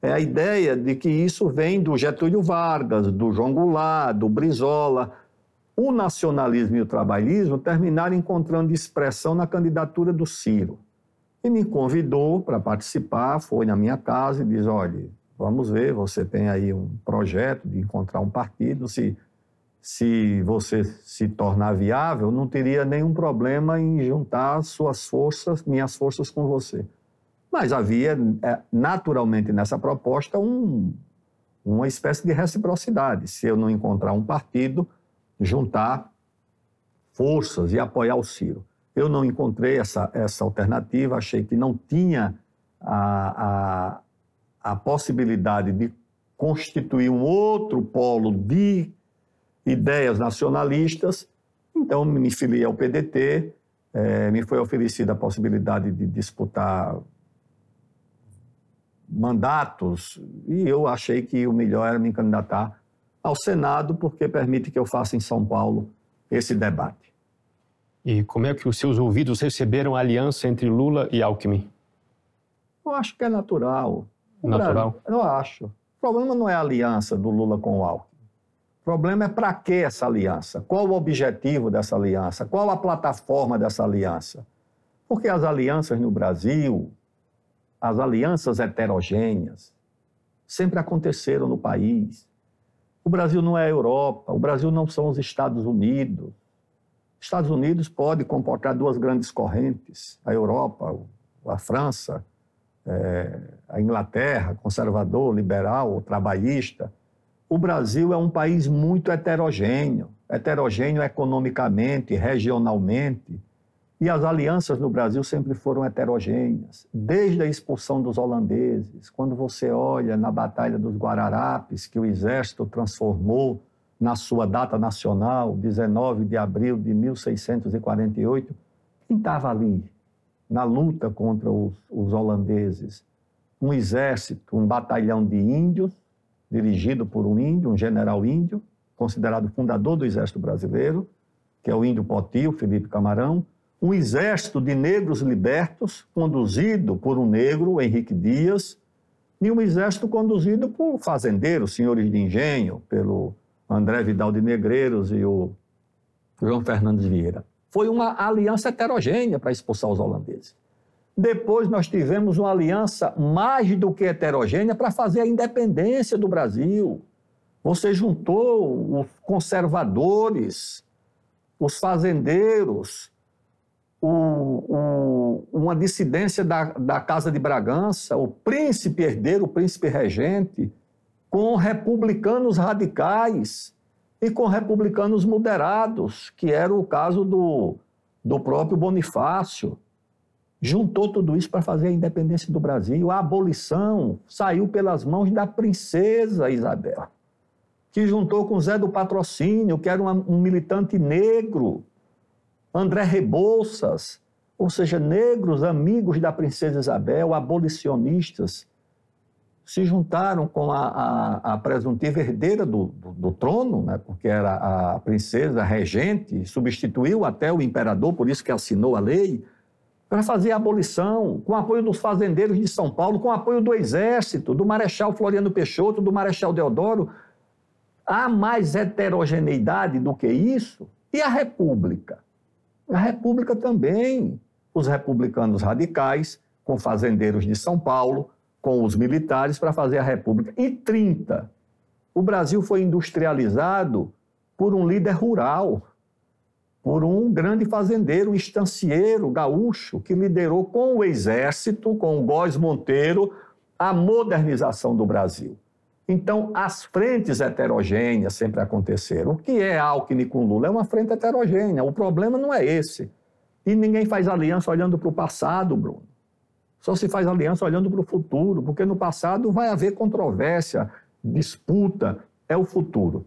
É a ideia de que isso vem do Getúlio Vargas, do João Goulart, do Brizola. O nacionalismo e o trabalhismo terminaram encontrando expressão na candidatura do Ciro. E me convidou para participar, foi na minha casa e diz: olha, vamos ver, você tem aí um projeto de encontrar um partido, se se você se tornar viável, não teria nenhum problema em juntar suas forças, minhas forças com você. Mas havia, é, naturalmente, nessa proposta, um, uma espécie de reciprocidade. Se eu não encontrar um partido, juntar forças e apoiar o Ciro. Eu não encontrei essa, essa alternativa, achei que não tinha a, a, a possibilidade de constituir um outro polo de ideias nacionalistas. Então, me filiei ao PDT, é, me foi oferecida a possibilidade de disputar mandatos e eu achei que o melhor era me candidatar ao Senado, porque permite que eu faça em São Paulo esse debate. E como é que os seus ouvidos receberam a aliança entre Lula e Alckmin? Eu acho que é natural. Natural? Eu acho. O problema não é a aliança do Lula com o Alckmin. O problema é para que essa aliança? Qual o objetivo dessa aliança? Qual a plataforma dessa aliança? Porque as alianças no Brasil, as alianças heterogêneas, sempre aconteceram no país. O Brasil não é a Europa, o Brasil não são os Estados Unidos. Estados Unidos pode comportar duas grandes correntes, a Europa, a França, é, a Inglaterra, conservador, liberal, trabalhista o Brasil é um país muito heterogêneo heterogêneo economicamente, regionalmente. E as alianças no Brasil sempre foram heterogêneas, desde a expulsão dos holandeses. Quando você olha na Batalha dos Guararapes, que o Exército transformou na sua data nacional, 19 de abril de 1648, quem estava ali na luta contra os, os holandeses? Um exército, um batalhão de índios, dirigido por um índio, um general índio, considerado fundador do Exército Brasileiro, que é o índio Poti, o Felipe Camarão, um exército de negros libertos, conduzido por um negro, Henrique Dias, e um exército conduzido por fazendeiros, senhores de engenho, pelo André Vidal de Negreiros e o João Fernandes Vieira. Foi uma aliança heterogênea para expulsar os holandeses. Depois nós tivemos uma aliança mais do que heterogênea para fazer a independência do Brasil. Você juntou os conservadores, os fazendeiros, o, o, uma dissidência da, da Casa de Bragança, o príncipe herdeiro, o príncipe regente, com republicanos radicais e com republicanos moderados, que era o caso do, do próprio Bonifácio juntou tudo isso para fazer a independência do Brasil. A abolição saiu pelas mãos da princesa Isabel, que juntou com Zé do Patrocínio, que era um militante negro, André Rebouças, ou seja, negros amigos da princesa Isabel, abolicionistas, se juntaram com a, a, a presuntiva herdeira do, do, do trono, né, porque era a princesa regente, substituiu até o imperador, por isso que assinou a lei, para fazer a abolição, com apoio dos fazendeiros de São Paulo, com apoio do Exército, do Marechal Floriano Peixoto, do Marechal Deodoro. Há mais heterogeneidade do que isso? E a República? A República também. Os republicanos radicais, com fazendeiros de São Paulo, com os militares para fazer a República. E 30. O Brasil foi industrializado por um líder rural por um grande fazendeiro, um estancieiro gaúcho, que liderou com o exército, com o Góes Monteiro, a modernização do Brasil. Então, as frentes heterogêneas sempre aconteceram. O que é Alckmin com Lula? É uma frente heterogênea. O problema não é esse. E ninguém faz aliança olhando para o passado, Bruno. Só se faz aliança olhando para o futuro, porque no passado vai haver controvérsia, disputa, é o futuro.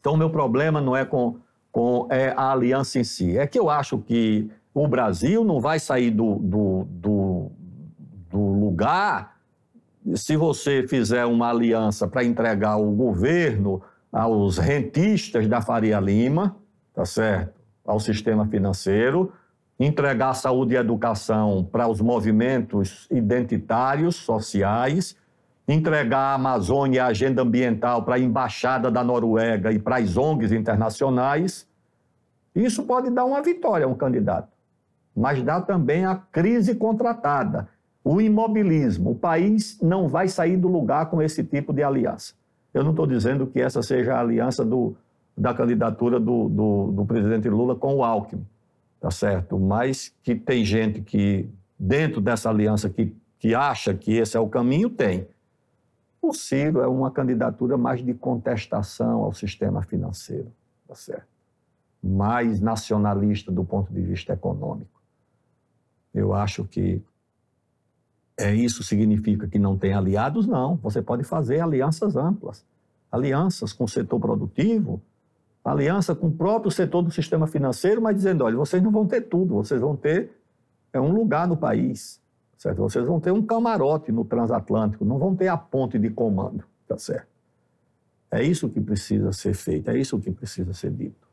Então, o meu problema não é com com é, a aliança em si. É que eu acho que o Brasil não vai sair do, do, do, do lugar se você fizer uma aliança para entregar o governo aos rentistas da Faria Lima, tá certo? Ao sistema financeiro, entregar saúde e educação para os movimentos identitários, sociais, entregar a Amazônia e a agenda ambiental para a Embaixada da Noruega e para as ONGs internacionais, isso pode dar uma vitória a um candidato, mas dá também a crise contratada, o imobilismo. O país não vai sair do lugar com esse tipo de aliança. Eu não estou dizendo que essa seja a aliança do, da candidatura do, do, do presidente Lula com o Alckmin, tá certo? Mas que tem gente que, dentro dessa aliança, que, que acha que esse é o caminho, tem. O Ciro é uma candidatura mais de contestação ao sistema financeiro, tá certo? mais nacionalista do ponto de vista econômico. Eu acho que é, isso significa que não tem aliados? Não. Você pode fazer alianças amplas. Alianças com o setor produtivo, aliança com o próprio setor do sistema financeiro, mas dizendo: olha, vocês não vão ter tudo, vocês vão ter é, um lugar no país. Certo? Vocês vão ter um camarote no transatlântico, não vão ter a ponte de comando, tá certo? É isso que precisa ser feito, é isso que precisa ser dito.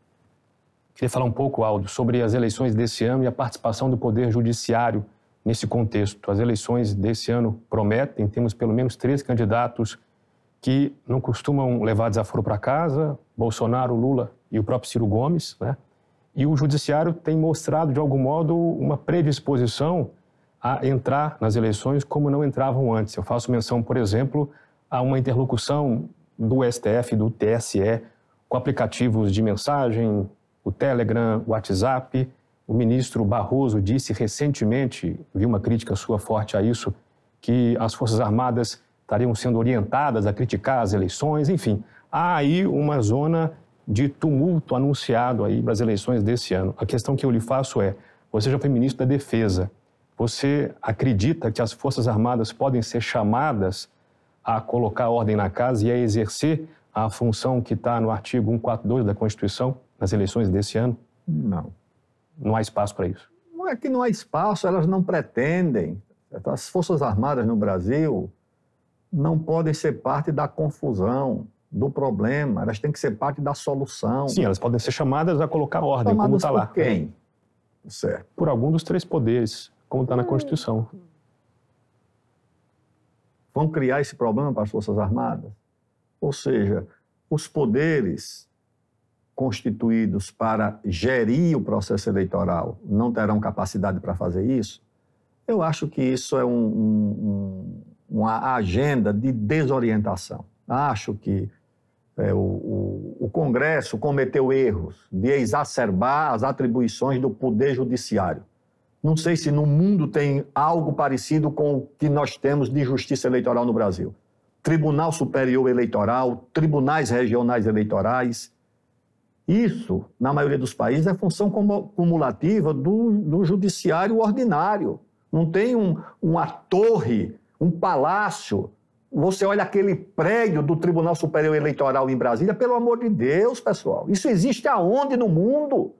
Queria falar um pouco, Aldo, sobre as eleições desse ano e a participação do Poder Judiciário nesse contexto. As eleições desse ano prometem, temos pelo menos três candidatos que não costumam levar desaforo para casa, Bolsonaro, Lula e o próprio Ciro Gomes, né? E o judiciário tem mostrado, de algum modo, uma predisposição a entrar nas eleições como não entravam antes. Eu faço menção, por exemplo, a uma interlocução do STF, do TSE, com aplicativos de mensagem, o Telegram, o WhatsApp. O ministro Barroso disse recentemente, vi uma crítica sua forte a isso, que as Forças Armadas estariam sendo orientadas a criticar as eleições, enfim. Há aí uma zona de tumulto anunciado aí para as eleições desse ano. A questão que eu lhe faço é, você já foi ministro da Defesa, você acredita que as Forças Armadas podem ser chamadas a colocar ordem na casa e a exercer a função que está no artigo 142 da Constituição nas eleições desse ano? Não. Não há espaço para isso? Não é que não há espaço, elas não pretendem. As Forças Armadas no Brasil não podem ser parte da confusão, do problema, elas têm que ser parte da solução. Sim, elas podem ser chamadas a colocar ordem, chamadas como está lá. Por quem? Certo. Por algum dos três poderes como está na hum. Constituição. Vão criar esse problema para as Forças Armadas? Ou seja, os poderes constituídos para gerir o processo eleitoral não terão capacidade para fazer isso? Eu acho que isso é um, um, uma agenda de desorientação. Acho que é, o, o, o, Congresso cometeu erros de exacerbar as atribuições do Poder Judiciário. Não sei se no mundo tem algo parecido com o que nós temos de justiça eleitoral no Brasil. Tribunal Superior Eleitoral, tribunais regionais eleitorais. Isso, na maioria dos países, é função cumulativa do, do judiciário ordinário. Não tem um, uma torre, um palácio. Você olha aquele prédio do Tribunal Superior Eleitoral em Brasília, pelo amor de Deus, pessoal. Isso existe aonde no mundo?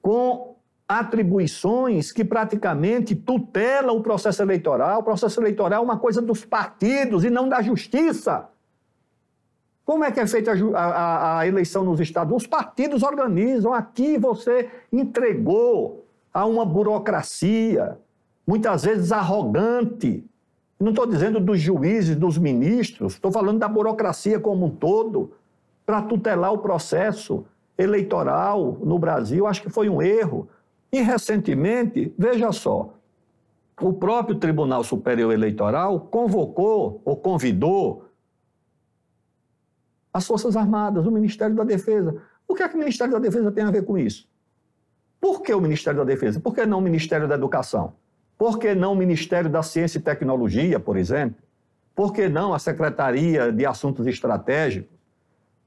Com atribuições que praticamente tutela o processo eleitoral. O processo eleitoral é uma coisa dos partidos e não da justiça. Como é que é feita a, a, a, eleição nos estados? Os partidos organizam. Aqui você entregou a uma burocracia, muitas vezes arrogante. Não estou dizendo dos juízes, dos ministros, estou falando da burocracia como um todo, para tutelar o processo eleitoral no Brasil. Acho que foi um erro. E, recentemente, veja só, o próprio Tribunal Superior Eleitoral convocou ou convidou as Forças Armadas, o Ministério da Defesa. O que é que o Ministério da Defesa tem a ver com isso? Por que o Ministério da Defesa? Por que não o Ministério da Educação? Por que não o Ministério da Ciência e Tecnologia, por exemplo? Por que não a Secretaria de Assuntos Estratégicos?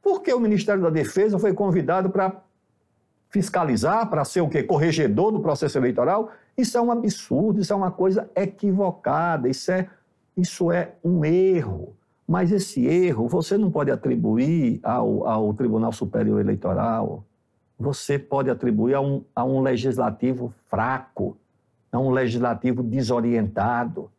Por que o Ministério da Defesa foi convidado para fiscalizar, para ser o quê? Corregedor do processo eleitoral? Isso é um absurdo, isso é uma coisa equivocada, isso é, isso é um erro. Mas esse erro você não pode atribuir ao, ao Tribunal Superior Eleitoral, você pode atribuir a um, a um legislativo fraco, a um legislativo desorientado,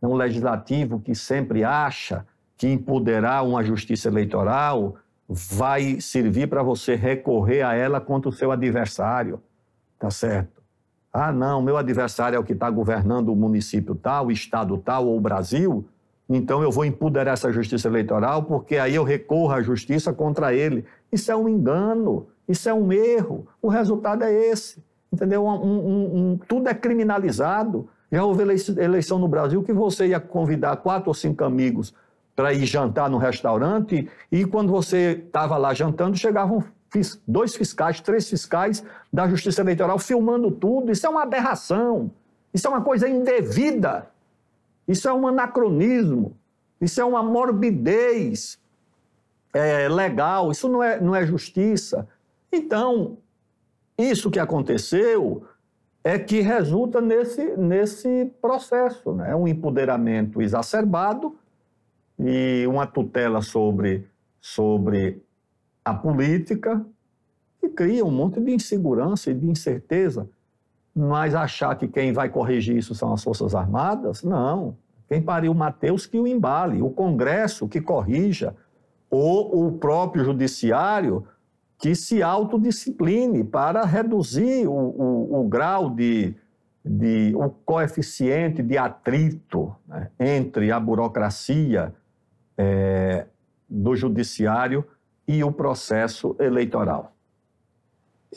a um legislativo que sempre acha que empoderar uma justiça eleitoral vai servir para você recorrer a ela contra o seu adversário, tá certo? Ah, não, meu adversário é o que está governando o município tal, o estado tal ou o Brasil, então eu vou empoderar essa justiça eleitoral porque aí eu recorro à justiça contra ele. Isso é um engano, isso é um erro, o resultado é esse, entendeu? Um, um, um, tudo é criminalizado. Já houve eleição no Brasil que você ia convidar quatro ou cinco amigos para ir jantar num restaurante e quando você estava lá jantando, chegavam dois fiscais, três fiscais da Justiça Eleitoral filmando tudo. Isso é uma aberração, isso é uma coisa indevida, isso é um anacronismo, isso é uma morbidez é, legal, isso não é, não é justiça. Então, isso que aconteceu é que resulta nesse, nesse processo, né? um empoderamento exacerbado e uma tutela sobre, sobre a política e cria um monte de insegurança e de incerteza. Mas achar que quem vai corrigir isso são as Forças Armadas? Não. Quem pariu Mateus que o embale, o Congresso que corrija, ou o próprio Judiciário que se autodiscipline para reduzir o, o, o grau de, de, o coeficiente de atrito né, entre a burocracia é, do judiciário e o processo eleitoral.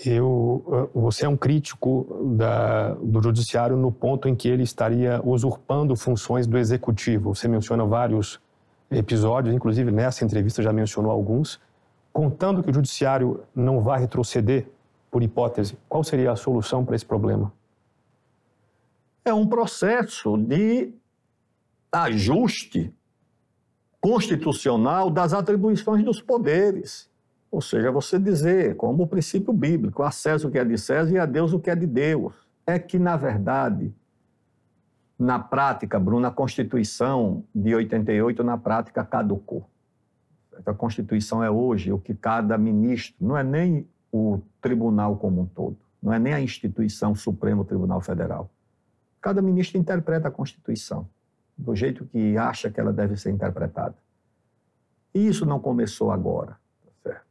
Eu, eh, você é um crítico da, do judiciário no ponto em que ele estaria usurpando funções do executivo. Você menciona vários episódios, inclusive nessa entrevista já mencionou alguns. Contando que o judiciário não vai retroceder, por hipótese, qual seria a solução para esse problema? É um processo de ajuste constitucional das atribuições dos poderes. Ou seja, você dizer, como o princípio bíblico, a César o que é de César e a Deus o que é de Deus. É que, na verdade, na prática, Bruno, a Constituição de 88, na prática, caducou. A Constituição é hoje o que cada ministro, não é nem o tribunal como um todo, não é nem a instituição Supremo Tribunal Federal. Cada ministro interpreta a Constituição do jeito que acha que ela deve ser interpretada. E isso não começou agora. Tá certo?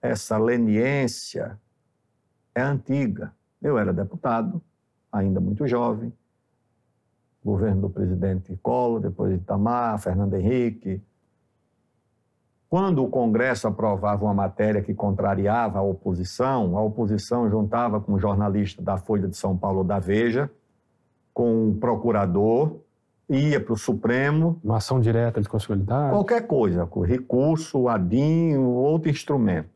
Essa leniência é antiga. Eu era deputado, ainda muito jovem, governo do presidente Collor, depois Itamar, Fernando Henrique. Quando o Congresso aprovava uma matéria que contrariava a oposição, a oposição juntava com um jornalista da Folha de São Paulo da Veja, com um procurador ia para o Supremo. Uma ação direta de constitucionalidade? Qualquer coisa, recurso, ADIM, outro instrumento.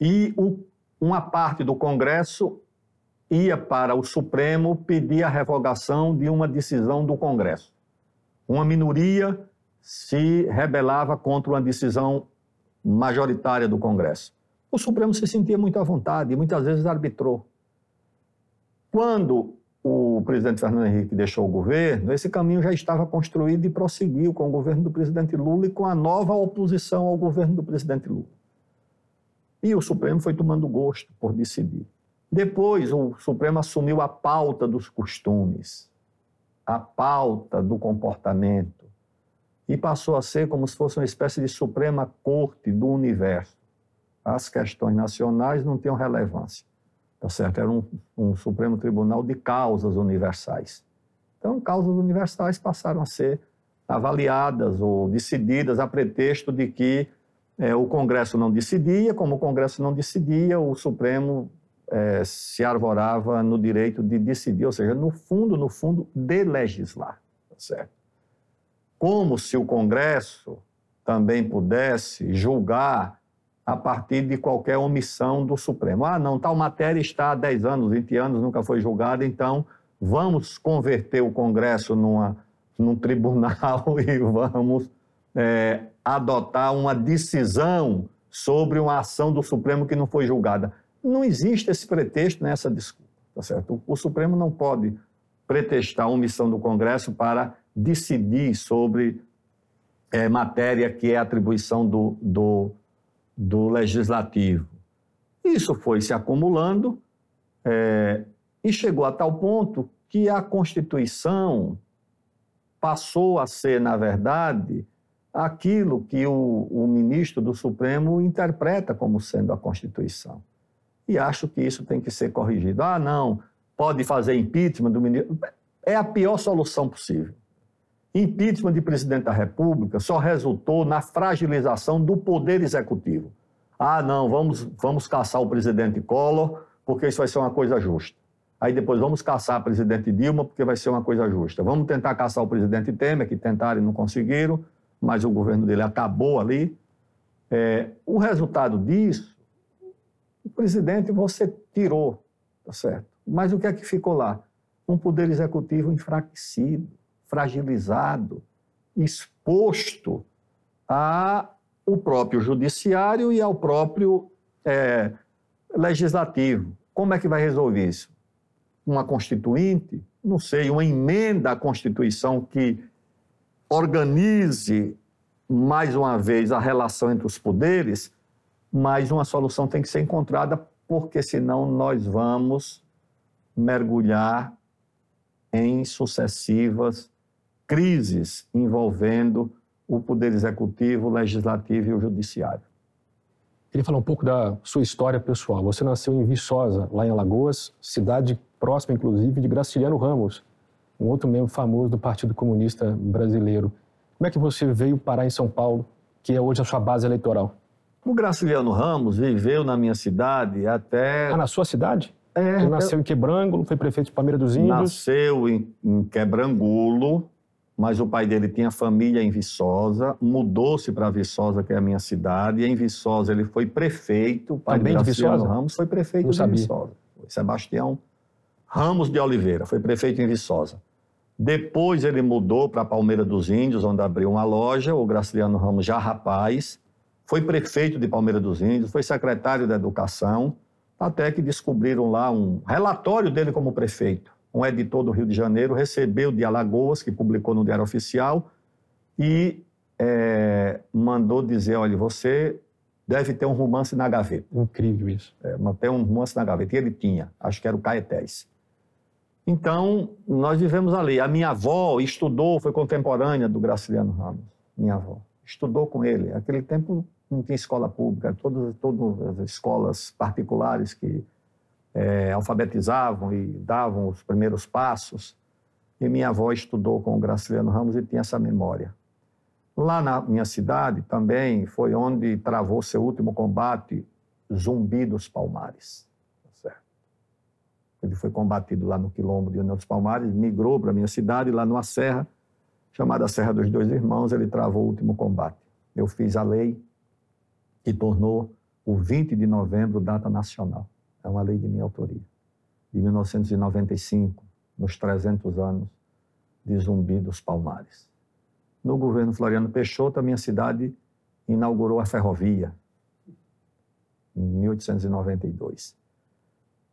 E o, uma parte do Congresso ia para o Supremo pedir a revogação de uma decisão do Congresso. Uma minoria se rebelava contra uma decisão majoritária do Congresso. O Supremo se sentia muito à vontade e muitas vezes arbitrou. Quando o presidente Fernando Henrique deixou o governo, esse caminho já estava construído e prosseguiu com o governo do presidente Lula e com a nova oposição ao governo do presidente Lula. E o Supremo foi tomando gosto por decidir. Depois, o Supremo assumiu a pauta dos costumes, a pauta do comportamento, e passou a ser como se fosse uma espécie de Suprema Corte do Universo. As questões nacionais não tinham relevância. Tá certo? Era um, um Supremo Tribunal de causas universais. Então, causas universais passaram a ser avaliadas ou decididas a pretexto de que é, o Congresso não decidia, como o Congresso não decidia, o Supremo é, se arvorava no direito de decidir, ou seja, no fundo, no fundo, de legislar, tá certo? Como se o Congresso também pudesse julgar a partir de qualquer omissão do Supremo. Ah, não, tal matéria está há 10 anos, 20 anos, nunca foi julgada, então vamos converter o Congresso numa, num tribunal e vamos é, adotar uma decisão sobre uma ação do Supremo que não foi julgada. Não existe esse pretexto nessa desculpa, tá certo? O, o Supremo não pode pretextar a omissão do Congresso para decidir sobre é, matéria que é atribuição do, do do legislativo. Isso foi se acumulando é, e chegou a tal ponto que a Constituição passou a ser, na verdade, aquilo que o, o, ministro do Supremo interpreta como sendo a Constituição. E acho que isso tem que ser corrigido. Ah, não, pode fazer impeachment do ministro. É a pior solução possível. Impeachment de presidente da República só resultou na fragilização do poder executivo. Ah, não, vamos, vamos caçar o presidente Collor, porque isso vai ser uma coisa justa. Aí depois vamos caçar o presidente Dilma, porque vai ser uma coisa justa. Vamos tentar caçar o presidente Temer, que tentaram e não conseguiram, mas o governo dele acabou ali. É, o resultado disso, o presidente você tirou, tá certo? Mas o que é que ficou lá? Um poder executivo enfraquecido fragilizado, exposto ao próprio judiciário e ao próprio é, legislativo. Como é que vai resolver isso? Uma constituinte? Não sei, uma emenda à Constituição que organize mais uma vez a relação entre os poderes, mas uma solução tem que ser encontrada, porque senão nós vamos mergulhar em sucessivas crises envolvendo o Poder Executivo, o Legislativo e o Judiciário. Queria falar um pouco da sua história pessoal. Você nasceu em Viçosa, lá em Alagoas, cidade próxima, inclusive, de Graciliano Ramos, um outro membro famoso do Partido Comunista Brasileiro. Como é que você veio parar em São Paulo, que é hoje a sua base eleitoral? O Graciliano Ramos viveu na minha cidade até. Ah, na sua cidade? É. Ele nasceu eu... em Quebrangulo, foi prefeito de Palmeira dos Índios. Nasceu em, em Quebrangulo, mas o pai dele tinha família em Viçosa, mudou-se para Viçosa, que é a minha cidade, e em Viçosa ele foi prefeito, o pai Também de Viçosa Ramos foi prefeito de sabia. Viçosa. Sebastião Ramos de Oliveira foi prefeito em Viçosa. Depois ele mudou para Palmeira dos Índios, onde abriu uma loja, o Graciliano Ramos já rapaz, foi prefeito de Palmeira dos Índios, foi secretário da Educação, até que descobriram lá um relatório dele como prefeito um editor do Rio de Janeiro recebeu de Alagoas, que publicou no Diário Oficial, e é, mandou dizer: olha, você deve ter um romance na gaveta. Incrível isso. É, manter um romance na gaveta. E ele tinha, acho que era o Caetés. Então, nós vivemos ali. A minha avó estudou, foi contemporânea do Graciliano Ramos, minha avó. Estudou com ele. Naquele tempo não tinha escola pública, todas, todas as escolas particulares que é, alfabetizavam e davam os primeiros passos. E minha avó estudou com o Graciliano Ramos e tinha essa memória. Lá na minha cidade também foi onde travou seu último combate, Zumbi dos Palmares. Tá ele foi combatido lá no quilombo de União dos Palmares, migrou para a minha cidade, lá numa serra, chamada Serra dos Dois Irmãos, ele travou o último combate. Eu fiz a lei que tornou o 20 de novembro data nacional. É uma lei de minha autoria. De 1995, nos 300 anos de Zumbi dos Palmares. No governo Floriano Peixoto, a minha cidade inaugurou a ferrovia, em 1892.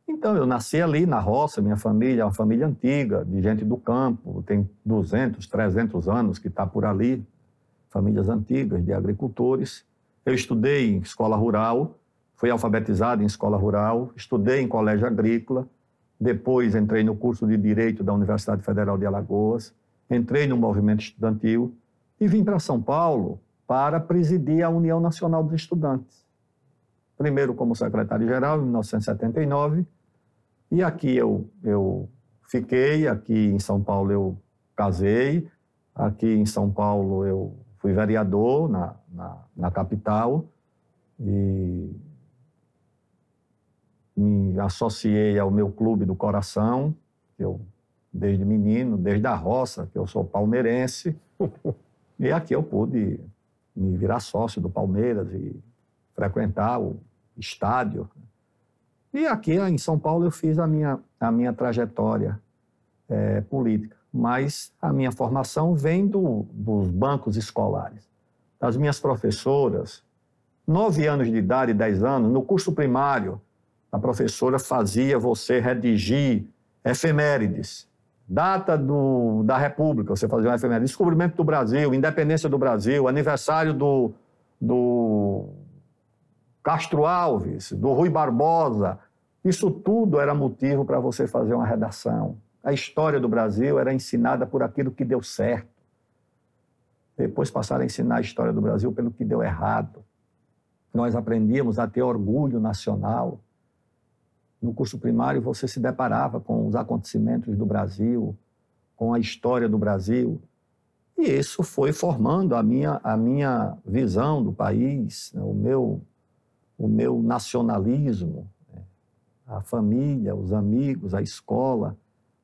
Então, eu nasci ali na roça, minha família é uma família antiga, de gente do campo, tem 200, 300 anos que está por ali, famílias antigas de agricultores. Eu estudei em escola rural, Fui alfabetizado em escola rural, estudei em colégio agrícola, depois entrei no curso de Direito da Universidade Federal de Alagoas, entrei no movimento estudantil e vim para São Paulo para presidir a União Nacional dos Estudantes. Primeiro como secretário-geral, em 1979, e aqui eu, eu fiquei, aqui em São Paulo eu casei, aqui em São Paulo eu fui vereador na, na, na capital, e me associei ao meu clube do coração, eu desde menino, desde a roça, que eu sou palmeirense, e aqui eu pude me virar sócio do Palmeiras e frequentar o estádio. E aqui em São Paulo eu fiz a minha, a minha trajetória é, política, mas a minha formação vem do, dos bancos escolares, das minhas professoras. Nove anos de idade, dez anos, no curso primário, a professora fazia você redigir efemérides. Data do, da República, você fazia uma efeméride. Descobrimento do Brasil, independência do Brasil, aniversário do, do Castro Alves, do Rui Barbosa. Isso tudo era motivo para você fazer uma redação. A história do Brasil era ensinada por aquilo que deu certo. Depois passaram a ensinar a história do Brasil pelo que deu errado. Nós aprendíamos a ter orgulho nacional, no curso primário você se deparava com os acontecimentos do Brasil, com a história do Brasil, e isso foi formando a minha, a minha visão do país, né? o, meu, o meu nacionalismo, né? a família, os amigos, a escola.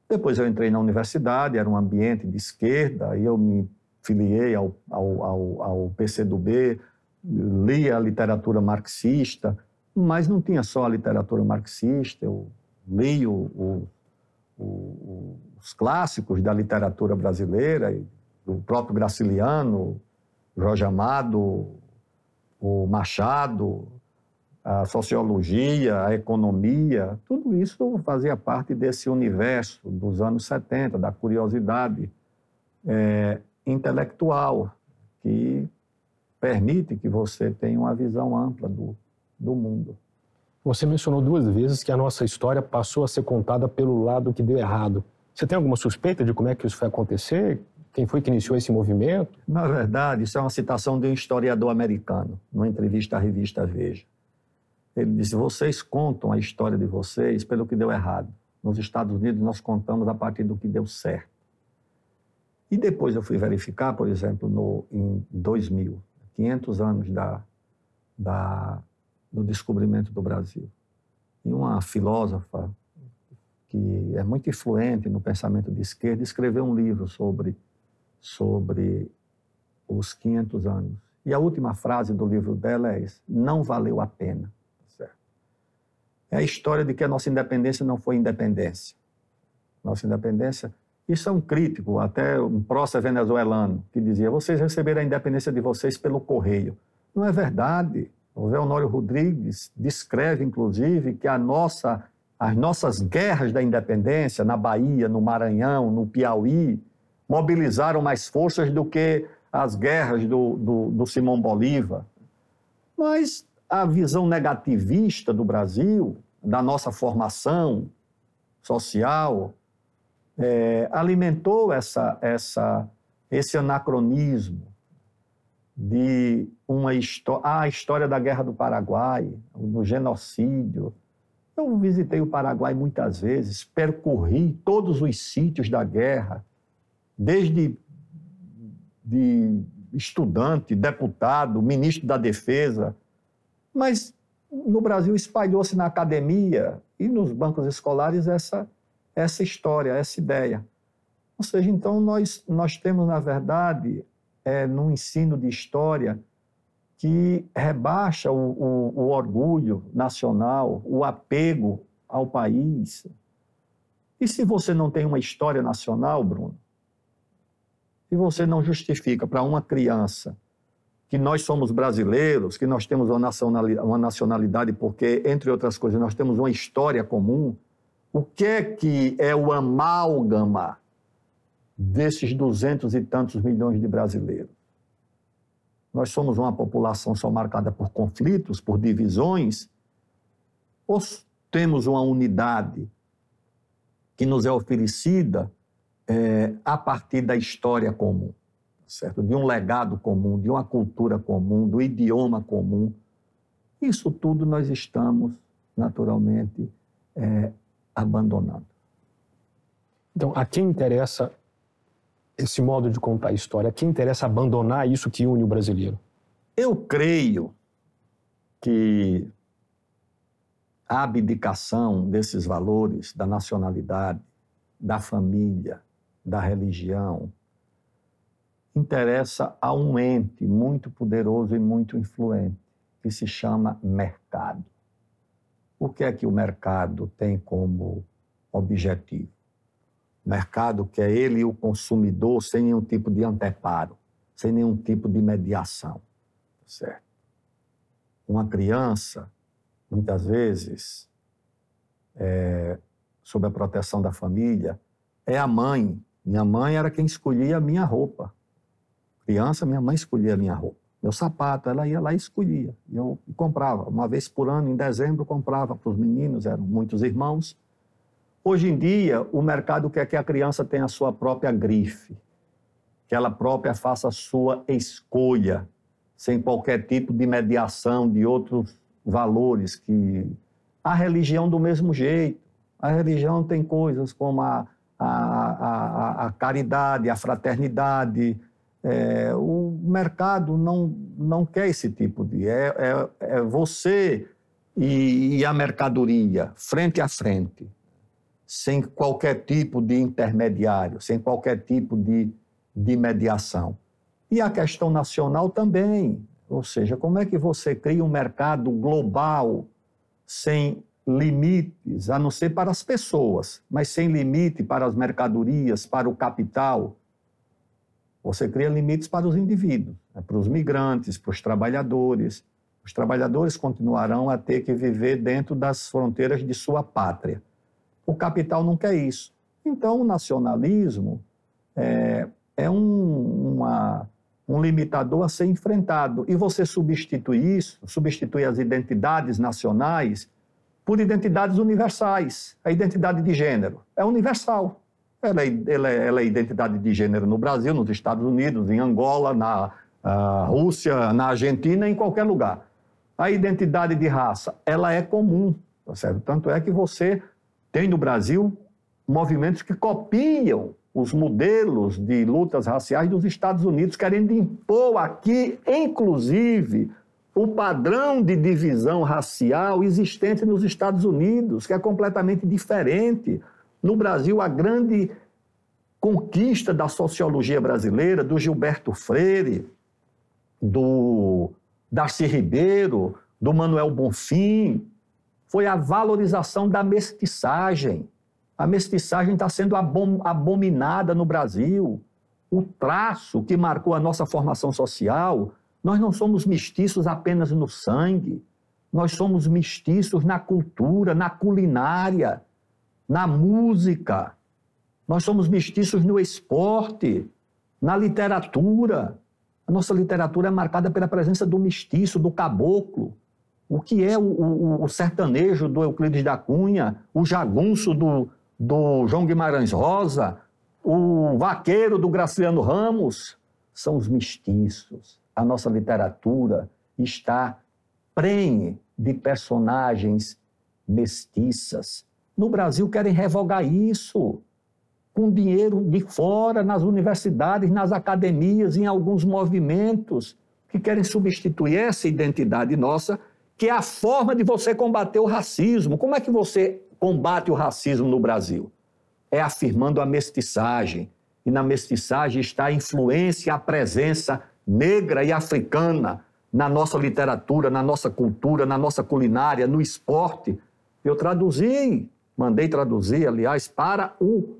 Depois eu entrei na universidade, era um ambiente de esquerda, aí eu me filiei ao, ao, ao, ao PCdoB, li a literatura marxista, mas não tinha só a literatura marxista, eu leio o, o, o, os clássicos da literatura brasileira, o próprio Graciliano, Jorge Amado, o Machado, a sociologia, a economia, tudo isso fazia parte desse universo dos anos 70, da curiosidade é, intelectual, que permite que você tenha uma visão ampla do, do mundo. Você mencionou duas vezes que a nossa história passou a ser contada pelo lado que deu errado. Você tem alguma suspeita de como é que isso foi acontecer? Quem foi que iniciou esse movimento? Na verdade, isso é uma citação de um historiador americano, numa entrevista à revista Veja. Ele disse: Vocês contam a história de vocês pelo que deu errado. Nos Estados Unidos, nós contamos a partir do que deu certo. E depois eu fui verificar, por exemplo, no, em 2000, 500 anos da, da do descobrimento do Brasil. E uma filósofa que é muito influente no pensamento de esquerda escreveu um livro sobre, sobre os 500 anos. E a última frase do livro dela é não valeu a pena. Certo. É a história de que a nossa independência não foi independência. Nossa independência isso é um crítico, até um prócer venezuelano, que dizia: vocês receberam a independência de vocês pelo correio. Não é verdade. O Zé Honório Rodrigues descreve, inclusive, que a nossa, as nossas guerras da independência na Bahia, no Maranhão, no Piauí, mobilizaram mais forças do que as guerras do, do, do Simão Bolívar. Mas a visão negativista do Brasil, da nossa formação social, é, alimentou essa, essa, esse anacronismo de uma história, ah, a história da Guerra do Paraguai, do genocídio. Eu visitei o Paraguai muitas vezes, percorri todos os sítios da guerra, desde de estudante, deputado, ministro da Defesa, mas no Brasil espalhou-se na academia e nos bancos escolares essa essa história, essa ideia. Ou seja, então nós nós temos na verdade é, no ensino de história que rebaixa o, o, o orgulho nacional, o apego ao país. E se você não tem uma história nacional, Bruno, e você não justifica para uma criança que nós somos brasileiros, que nós temos uma nacionalidade, uma nacionalidade, porque, entre outras coisas, nós temos uma história comum, o que é que é o amálgama desses duzentos e tantos milhões de brasileiros. Nós somos uma população só marcada por conflitos, por divisões, ou temos uma unidade que nos é oferecida é, a partir da história comum, certo? De um legado comum, de uma cultura comum, do idioma comum. Isso tudo nós estamos, naturalmente, é, abandonando. Então, a quem interessa esse modo de contar a história? quem interessa abandonar isso que une o brasileiro? Eu creio que a abdicação desses valores da nacionalidade, da família, da religião, interessa a um ente muito poderoso e muito influente, que se chama mercado. O que é que o mercado tem como objetivo? mercado, que é ele e o consumidor, sem nenhum tipo de anteparo, sem nenhum tipo de mediação. Tá certo? Uma criança, muitas vezes, é, sob a proteção da família, é a mãe. Minha mãe era quem escolhia a minha roupa. Criança, minha mãe escolhia a minha roupa. Meu sapato, ela ia lá e escolhia. Eu comprava. Uma vez por ano, em dezembro, comprava para os meninos, eram muitos irmãos Hoje em dia, o mercado quer que a criança tenha a sua própria grife, que ela própria faça a sua escolha, sem qualquer tipo de mediação de outros valores que a religião do mesmo jeito. A religião tem coisas como a, a, a, a caridade, a fraternidade, é, o mercado não, não quer esse tipo de. É, é, é você e, e, a mercadoria, frente a frente sem qualquer tipo de intermediário, sem qualquer tipo de, de mediação. E a questão nacional também, ou seja, como é que você cria um mercado global sem limites, a não ser para as pessoas, mas sem limite para as mercadorias, para o capital? Você cria limites para os indivíduos, né? para os migrantes, para os trabalhadores. Os trabalhadores continuarão a ter que viver dentro das fronteiras de sua pátria. O capital não quer isso. Então, o nacionalismo é, é um, uma, um limitador a ser enfrentado. E você substitui isso, substitui as identidades nacionais por identidades universais. A identidade de gênero é universal. Ela é, ela é, ela é identidade de gênero no Brasil, nos Estados Unidos, em Angola, na ah, Rússia, na Argentina, em qualquer lugar. A identidade de raça, ela é comum, tá certo? Tanto é que você tem no Brasil movimentos que copiam os modelos de lutas raciais dos Estados Unidos, querendo impor aqui, inclusive, o padrão de divisão racial existente nos Estados Unidos, que é completamente diferente. No Brasil, a grande conquista da sociologia brasileira, do Gilberto Freire, do Darcy Ribeiro, do Manuel Bonfim, foi a valorização da mestiçagem. A mestiçagem está sendo abominada no Brasil. O traço que marcou a nossa formação social, nós não somos mestiços apenas no sangue, nós somos mestiços na cultura, na culinária, na música, nós somos mestiços no esporte, na literatura. A nossa literatura é marcada pela presença do mestiço, do caboclo, o que é o, o, o sertanejo do Euclides da Cunha, o jagunço do, do João Guimarães Rosa, o vaqueiro do Graciliano Ramos, são os mestiços. A nossa literatura está prenhe de personagens mestiças. No Brasil querem revogar isso com dinheiro de fora, nas universidades, nas academias, em alguns movimentos que querem substituir essa identidade nossa que é a forma de você combater o racismo. Como é que você combate o racismo no Brasil? É afirmando a mestiçagem. E na mestiçagem está a influência, a presença negra e africana na nossa literatura, na nossa cultura, na nossa culinária, no esporte. Eu traduzi, mandei traduzir, aliás, para o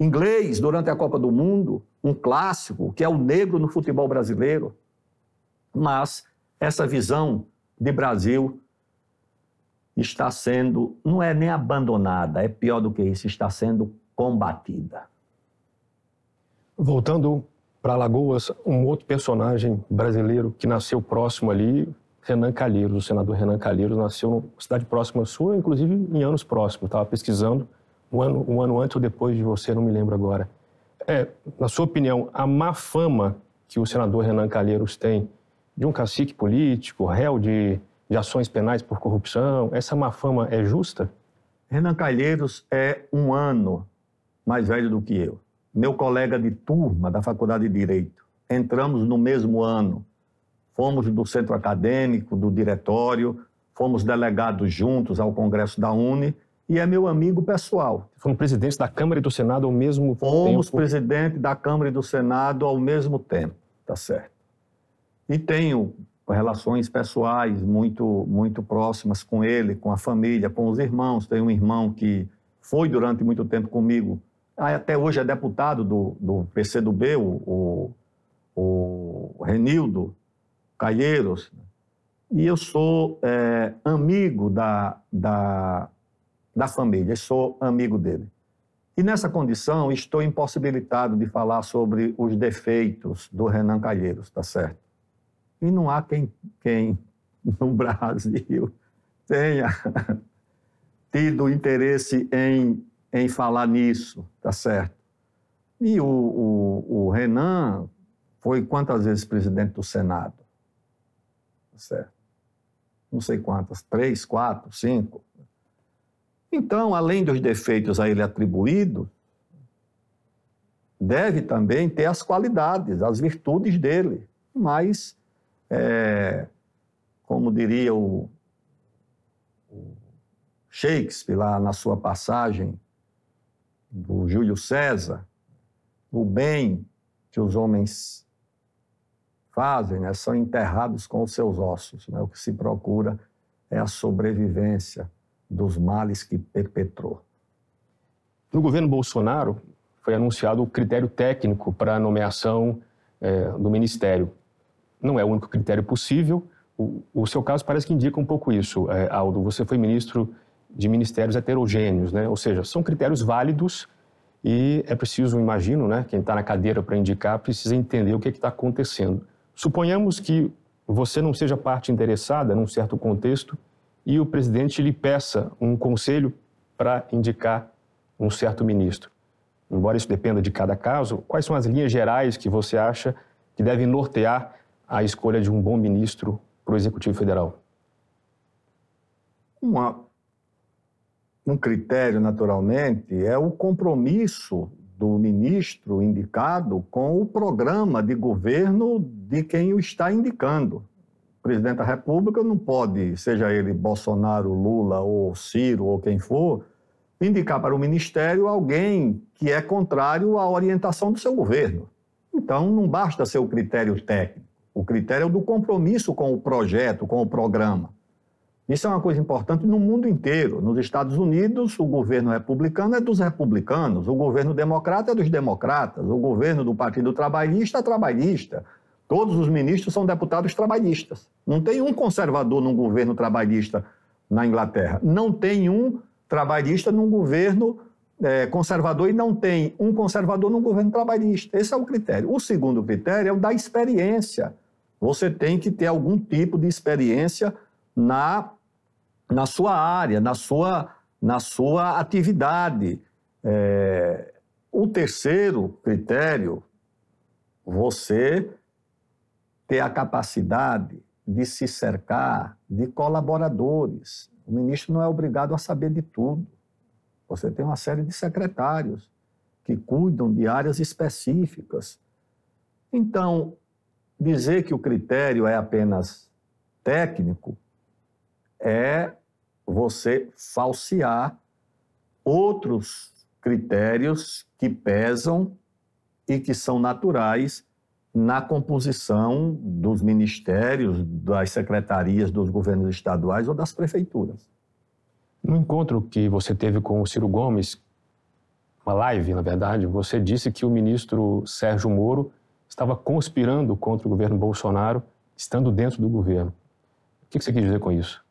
inglês durante a Copa do Mundo, um clássico que é o negro no futebol brasileiro. Mas essa visão de Brasil está sendo, não é nem abandonada, é pior do que isso, está sendo combatida. Voltando para Alagoas, um outro personagem brasileiro que nasceu próximo ali, Renan Calheiros, o senador Renan Calheiros, nasceu numa cidade próxima à sua, inclusive em anos próximos, estava pesquisando, um ano, um ano antes ou depois de você, não me lembro agora. É, na sua opinião, a má fama que o senador Renan Calheiros tem de um cacique político, réu de, de ações penais por corrupção? Essa má fama é justa? Renan Calheiros é um ano mais velho do que eu. Meu colega de turma da Faculdade de Direito. Entramos no mesmo ano. Fomos do centro acadêmico, do diretório, fomos delegados juntos ao Congresso da UNE e é meu amigo pessoal. Fomos presidentes da Câmara e do Senado ao mesmo fomos tempo? Fomos presidente da Câmara e do Senado ao mesmo tempo, tá certo e tenho relações pessoais muito muito próximas com ele, com a família, com os irmãos. Tenho um irmão que foi durante muito tempo comigo, até hoje é deputado do, do PCdoB, o, o, o Renildo Calheiros. E eu sou é, amigo da, da, da família, sou amigo dele. E nessa condição, estou impossibilitado de falar sobre os defeitos do Renan Calheiros, tá certo? E não há quem, quem no Brasil tenha tido interesse em, em falar nisso, tá certo? E o, o, o Renan foi quantas vezes presidente do Senado? Tá certo? Não sei quantas, três, quatro, cinco. Então, além dos defeitos a ele atribuídos, deve também ter as qualidades, as virtudes dele, mas é, como diria o, o Shakespeare lá na sua passagem do Júlio César, o bem que os homens fazem né, são enterrados com os seus ossos. Né? O que se procura é a sobrevivência dos males que perpetrou. No governo Bolsonaro, foi anunciado o critério técnico para a nomeação é, do ministério não é o único critério possível. O, o seu caso parece que indica um pouco isso, é, Aldo. Você foi ministro de ministérios heterogêneos, né? ou seja, são critérios válidos e é preciso, imagino, né, quem está na cadeira para indicar precisa entender o que é está acontecendo. Suponhamos que você não seja parte interessada num certo contexto e o presidente lhe peça um conselho para indicar um certo ministro. Embora isso dependa de cada caso, quais são as linhas gerais que você acha que devem nortear a escolha de um bom ministro para o Executivo Federal? Uma, um critério, naturalmente, é o compromisso do ministro indicado com o programa de governo de quem o está indicando. O presidente da República não pode, seja ele Bolsonaro, Lula ou Ciro ou quem for, indicar para o ministério alguém que é contrário à orientação do seu governo. Então, não basta ser o critério técnico. O critério é o do compromisso com o projeto, com o programa. Isso é uma coisa importante no mundo inteiro. Nos Estados Unidos, o governo republicano é dos republicanos, o governo democrata é dos democratas, o governo do Partido Trabalhista é trabalhista. Todos os ministros são deputados trabalhistas. Não tem um conservador num governo trabalhista na Inglaterra. Não tem um trabalhista num governo é, conservador e não tem um conservador num governo trabalhista. Esse é o critério. O segundo critério é o da experiência. Você tem que ter algum tipo de experiência na, na sua área, na sua, na sua atividade. É, o terceiro critério, você ter a capacidade de se cercar de colaboradores. O ministro não é obrigado a saber de tudo. Você tem uma série de secretários que cuidam de áreas específicas. Então, dizer que o critério é apenas técnico é você falsear outros critérios que pesam e que são naturais na composição dos ministérios, das secretarias dos governos estaduais ou das prefeituras. No encontro que você teve com o Ciro Gomes, uma live, na verdade, você disse que o ministro Sérgio Moro estava conspirando contra o governo Bolsonaro, estando dentro do governo. O que você quer dizer com isso?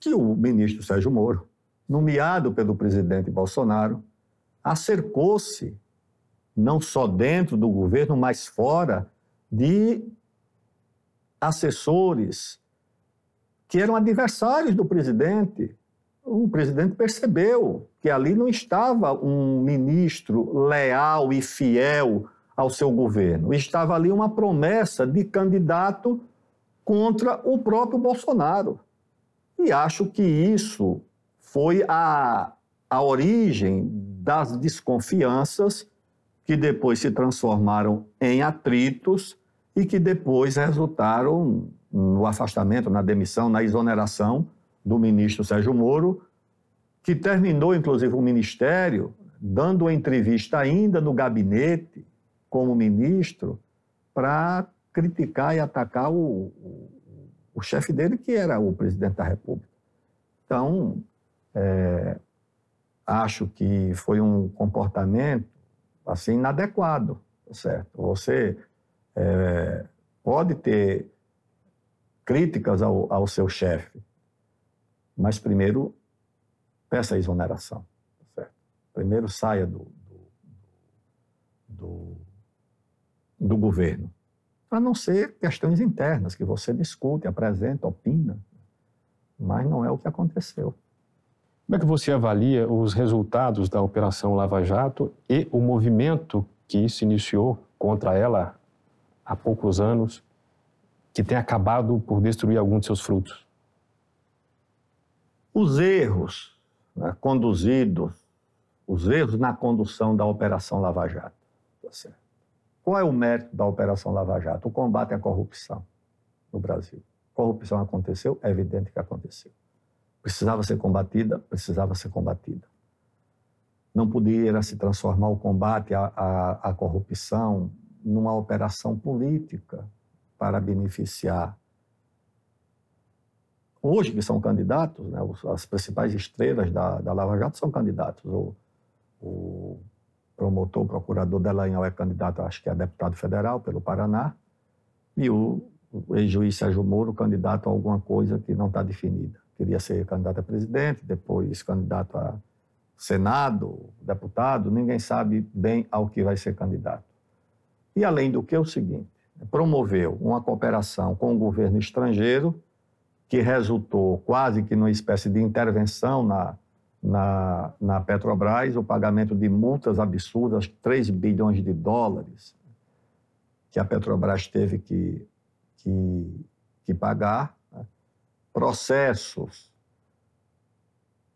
Que o ministro Sérgio Moro, nomeado pelo presidente Bolsonaro, acercou-se, não só dentro do governo, mas fora, de assessores que eram adversários do presidente. O presidente percebeu que ali não estava um ministro leal e fiel ao seu governo. Estava ali uma promessa de candidato contra o próprio Bolsonaro. E acho que isso foi a, a origem das desconfianças que depois se transformaram em atritos e que depois resultaram no afastamento, na demissão, na exoneração do ministro Sérgio Moro, que terminou, inclusive, o ministério dando uma entrevista ainda no gabinete como ministro para criticar e atacar o, o, o chefe dele, que era o presidente da República. Então, é, acho que foi um comportamento assim inadequado, tá certo? Você é, pode ter críticas ao, ao seu chefe, mas primeiro peça a exoneração, tá certo? Primeiro saia do, do, do do governo, a não ser questões internas que você discute, apresenta, opina, mas não é o que aconteceu. Como é que você avalia os resultados da Operação Lava Jato e o movimento que se iniciou contra ela há poucos anos, que tem acabado por destruir alguns de seus frutos? Os erros né, conduzidos, os erros na condução da Operação Lava Jato, tá certo? Qual é o mérito da Operação Lava Jato? O combate à corrupção no Brasil. Corrupção aconteceu? É evidente que aconteceu. Precisava ser combatida? Precisava ser combatida. Não podia se transformar o combate à, à, à corrupção numa operação política para beneficiar hoje que são candidatos, né, as principais estrelas da, da Lava Jato são candidatos. O, o promotor, procurador Delanhol é candidato, acho que é deputado federal pelo Paraná, e o, o ex-juiz Sérgio Moro, candidato a alguma coisa que não está definida. Queria ser candidato a presidente, depois candidato a senado, deputado, ninguém sabe bem ao que vai ser candidato. E além do que, é o seguinte, promoveu uma cooperação com o governo estrangeiro, que resultou quase que numa espécie de intervenção na na, na Petrobras o pagamento de multas absurdas, 3 bilhões de dólares, que a Petrobras teve que, que, que pagar, né? processos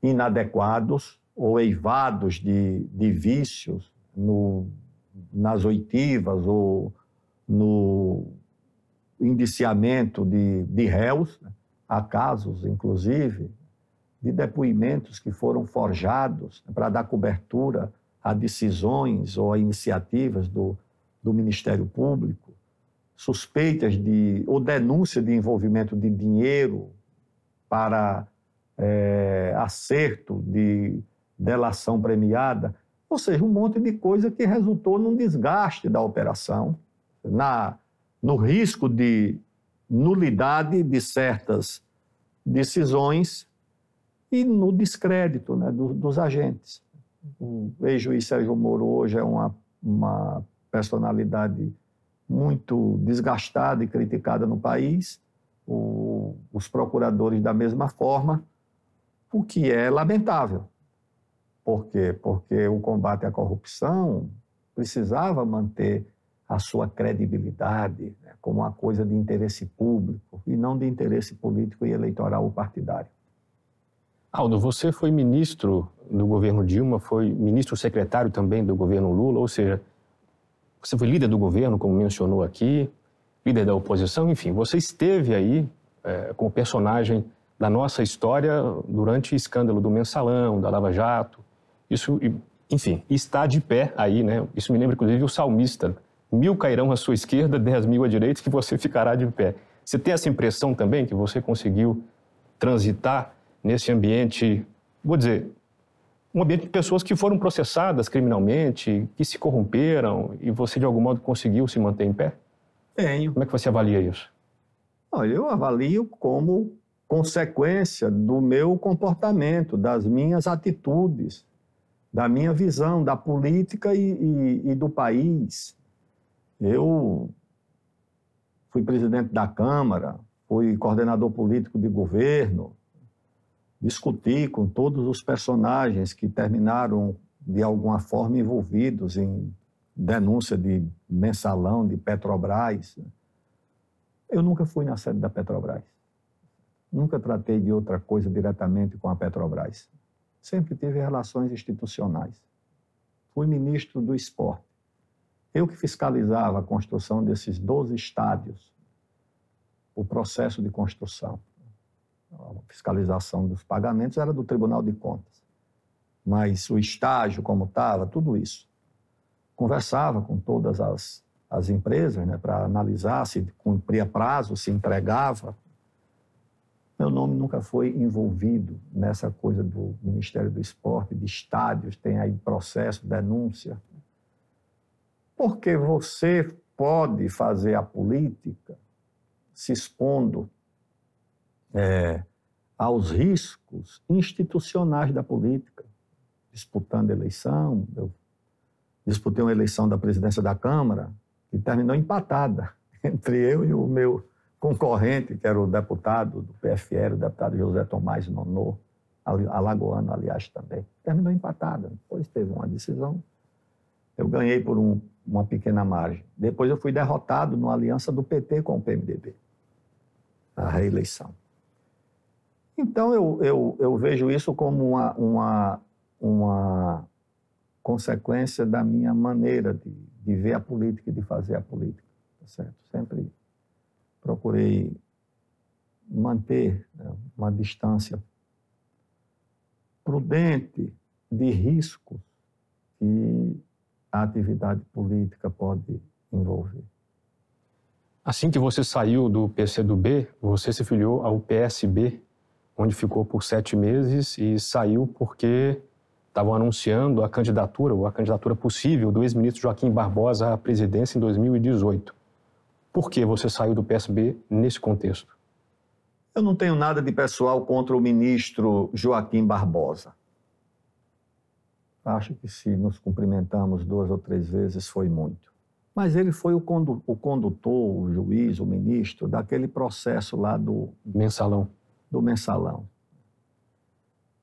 inadequados ou eivados de, de vícios no, nas oitivas ou no indiciamento de, de réus, né? há casos, inclusive, de depoimentos que foram forjados né, para dar cobertura a decisões ou a iniciativas do, do Ministério Público, suspeitas de ou denúncia de envolvimento de dinheiro para é, acerto de delação premiada, ou seja, um monte de coisa que resultou num desgaste da operação, na no risco de nulidade de certas decisões e no descrédito né, do, dos agentes. O ex-juiz Sérgio Moro hoje é uma, uma personalidade muito desgastada e criticada no país, o, os procuradores da mesma forma, o que é lamentável. Por quê? Porque o combate à corrupção precisava manter a sua credibilidade né, como uma coisa de interesse público e não de interesse político e eleitoral ou partidário. Aldo, você foi ministro do governo Dilma, foi ministro secretário também do governo Lula, ou seja, você foi líder do governo, como mencionou aqui, líder da oposição, enfim, você esteve aí é, como personagem da nossa história durante o escândalo do mensalão, da Lava Jato, isso, enfim, está de pé aí, né? Isso me lembra, inclusive, o salmista: mil cairão à sua esquerda, dez mil à direita, que você ficará de pé. Você tem essa impressão também que você conseguiu transitar nesse ambiente, vou dizer, um ambiente de pessoas que foram processadas criminalmente, que se corromperam, e você de algum modo conseguiu se manter em pé? Tenho. Como é que você avalia isso? Eu avalio como consequência do meu comportamento, das minhas atitudes, da minha visão da política e, e, e do país. Eu fui presidente da Câmara, fui coordenador político de governo, discutir com todos os personagens que terminaram, de alguma forma, envolvidos em denúncia de mensalão, de Petrobras. Eu nunca fui na sede da Petrobras. Nunca tratei de outra coisa diretamente com a Petrobras. Sempre tive relações institucionais. Fui ministro do esporte. Eu que fiscalizava a construção desses 12 estádios, o processo de construção a fiscalização dos pagamentos era do Tribunal de Contas. Mas o estágio, como estava, tudo isso. Conversava com todas as, as empresas né, para analisar se cumpria prazo, se entregava. Meu nome nunca foi envolvido nessa coisa do Ministério do Esporte, de estádios, tem aí processo, denúncia. Porque você pode fazer a política se expondo é, aos riscos institucionais da política, disputando eleição. Eu disputei uma eleição da presidência da Câmara que terminou empatada entre eu e o meu concorrente, que era o deputado do PFL, o deputado José Tomás Nonô, alagoano, aliás, também. Terminou empatada. Depois teve uma decisão. Eu ganhei por um, uma pequena margem. Depois eu fui derrotado numa aliança do PT com o PMDB, a reeleição. Então, eu, eu, eu vejo isso como uma, uma, uma consequência da minha maneira de, de ver a política e de fazer a política, tá certo? Sempre procurei manter né, uma distância prudente de riscos que a atividade política pode envolver. Assim que você saiu do PCdoB, você se filiou ao PSB onde ficou por sete meses e saiu porque estavam anunciando a candidatura, ou a candidatura possível, do ex-ministro Joaquim Barbosa à presidência em 2018. Por que você saiu do PSB nesse contexto? Eu não tenho nada de pessoal contra o ministro Joaquim Barbosa. Acho que se nos cumprimentamos duas ou três vezes foi muito. Mas ele foi o, condutor, o juiz, o ministro daquele processo lá do. Mensalão do mensalão.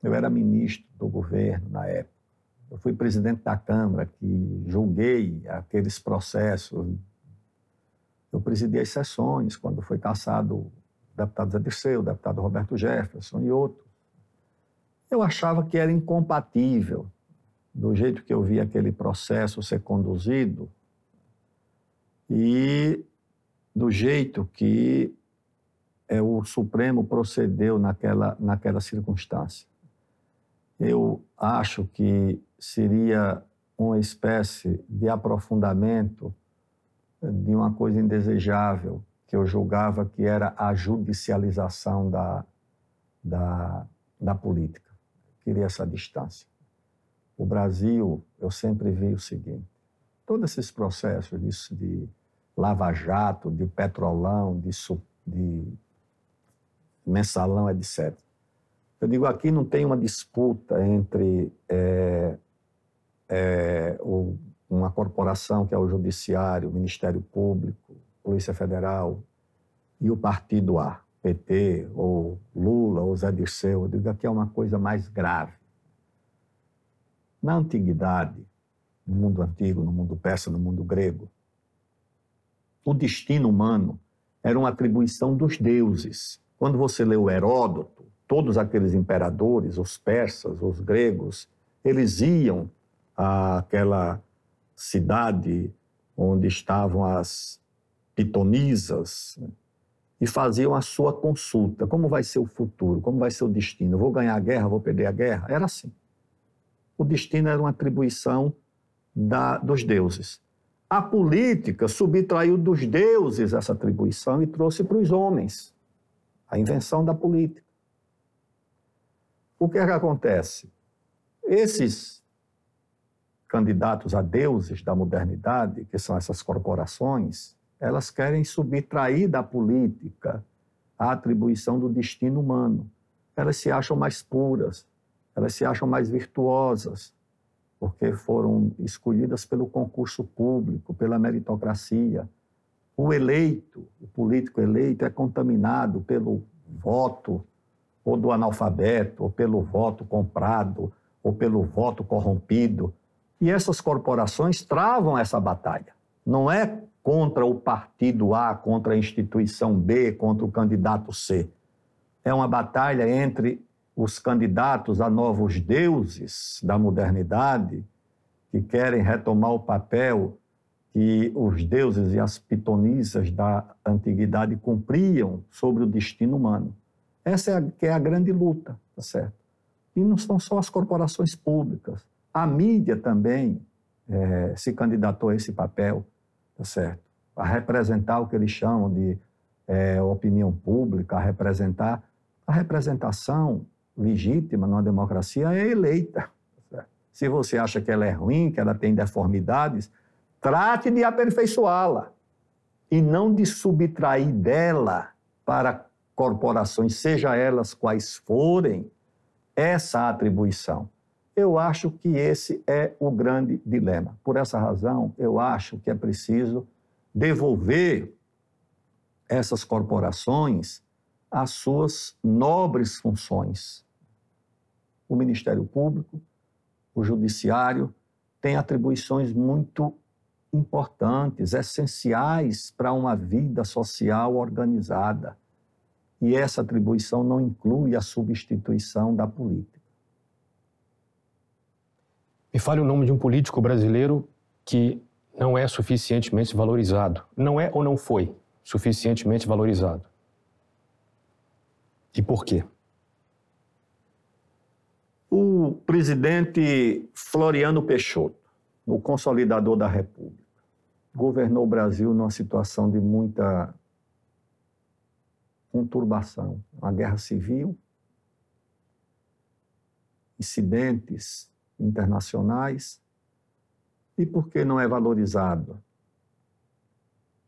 Eu era ministro do governo na época. Eu fui presidente da Câmara, que julguei aqueles processos. Eu presidi as sessões quando foi cassado o deputado Zé Dirceu, o deputado Roberto Jefferson e outros. Eu achava que era incompatível, do jeito que eu via aquele processo ser conduzido, e do jeito que é, o Supremo procedeu naquela, naquela circunstância. Eu acho que seria uma espécie de aprofundamento eh, de uma coisa indesejável que eu julgava que era a judicialização da, da, da política. Queria essa distância. O Brasil, eu sempre vi o seguinte: todos esses processos de, de lava-jato, de petrolão, de, de mensalão, é etc. Eu digo, aqui não tem uma disputa entre é, é, o, uma corporação que é o Judiciário, o Ministério Público, Polícia Federal e o partido A, PT, ou Lula, ou Zé Dirceu. Eu digo, aqui é uma coisa mais grave. Na antiguidade, no mundo antigo, no mundo persa, no mundo grego, o destino humano era uma atribuição dos deuses. Quando você lê o Heródoto, todos aqueles imperadores, os persas, os gregos, eles iam àquela cidade onde estavam as pitonisas né, e faziam a sua consulta. Como vai ser o futuro? Como vai ser o destino? Vou ganhar a guerra? Vou perder a guerra? Era assim. O destino era uma atribuição da, dos deuses. A política subtraiu dos deuses essa atribuição e trouxe para os homens a invenção da política. O que é que acontece? Esses candidatos a deuses da modernidade, que são essas corporações, elas querem subtrair da política a atribuição do destino humano. Elas se acham mais puras, elas se acham mais virtuosas, porque foram escolhidas pelo concurso público, pela meritocracia, o eleito, o político eleito, é contaminado pelo voto ou do analfabeto, ou pelo voto comprado, ou pelo voto corrompido. E essas corporações travam essa batalha. Não é contra o partido A, contra a instituição B, contra o candidato C. É uma batalha entre os candidatos a novos deuses da modernidade que querem retomar o papel que os deuses e as pitonisas da antiguidade cumpriam sobre o destino humano. Essa é a, que é a grande luta, tá certo? E não são só as corporações públicas. A mídia também é, se candidatou a esse papel, tá certo? A representar o que eles chamam de é, opinião pública, a representar. A representação legítima numa democracia é eleita. Tá Se você acha que ela é ruim, que ela tem deformidades, Trate de aperfeiçoá-la e não de subtrair dela para corporações, seja elas quais forem, essa atribuição. Eu acho que esse é o grande dilema. Por essa razão, eu acho que é preciso devolver essas corporações às suas nobres funções. O Ministério Público, o Judiciário, têm atribuições muito importantes, essenciais para uma vida social organizada. E essa atribuição não inclui a substituição da política. Me fale o nome de um político brasileiro que não é suficientemente valorizado. Não é ou não foi suficientemente valorizado. E por quê? O presidente Floriano Peixoto, o consolidador da República governou o Brasil numa situação de muita conturbação, uma guerra civil, incidentes internacionais. E por que não é valorizado?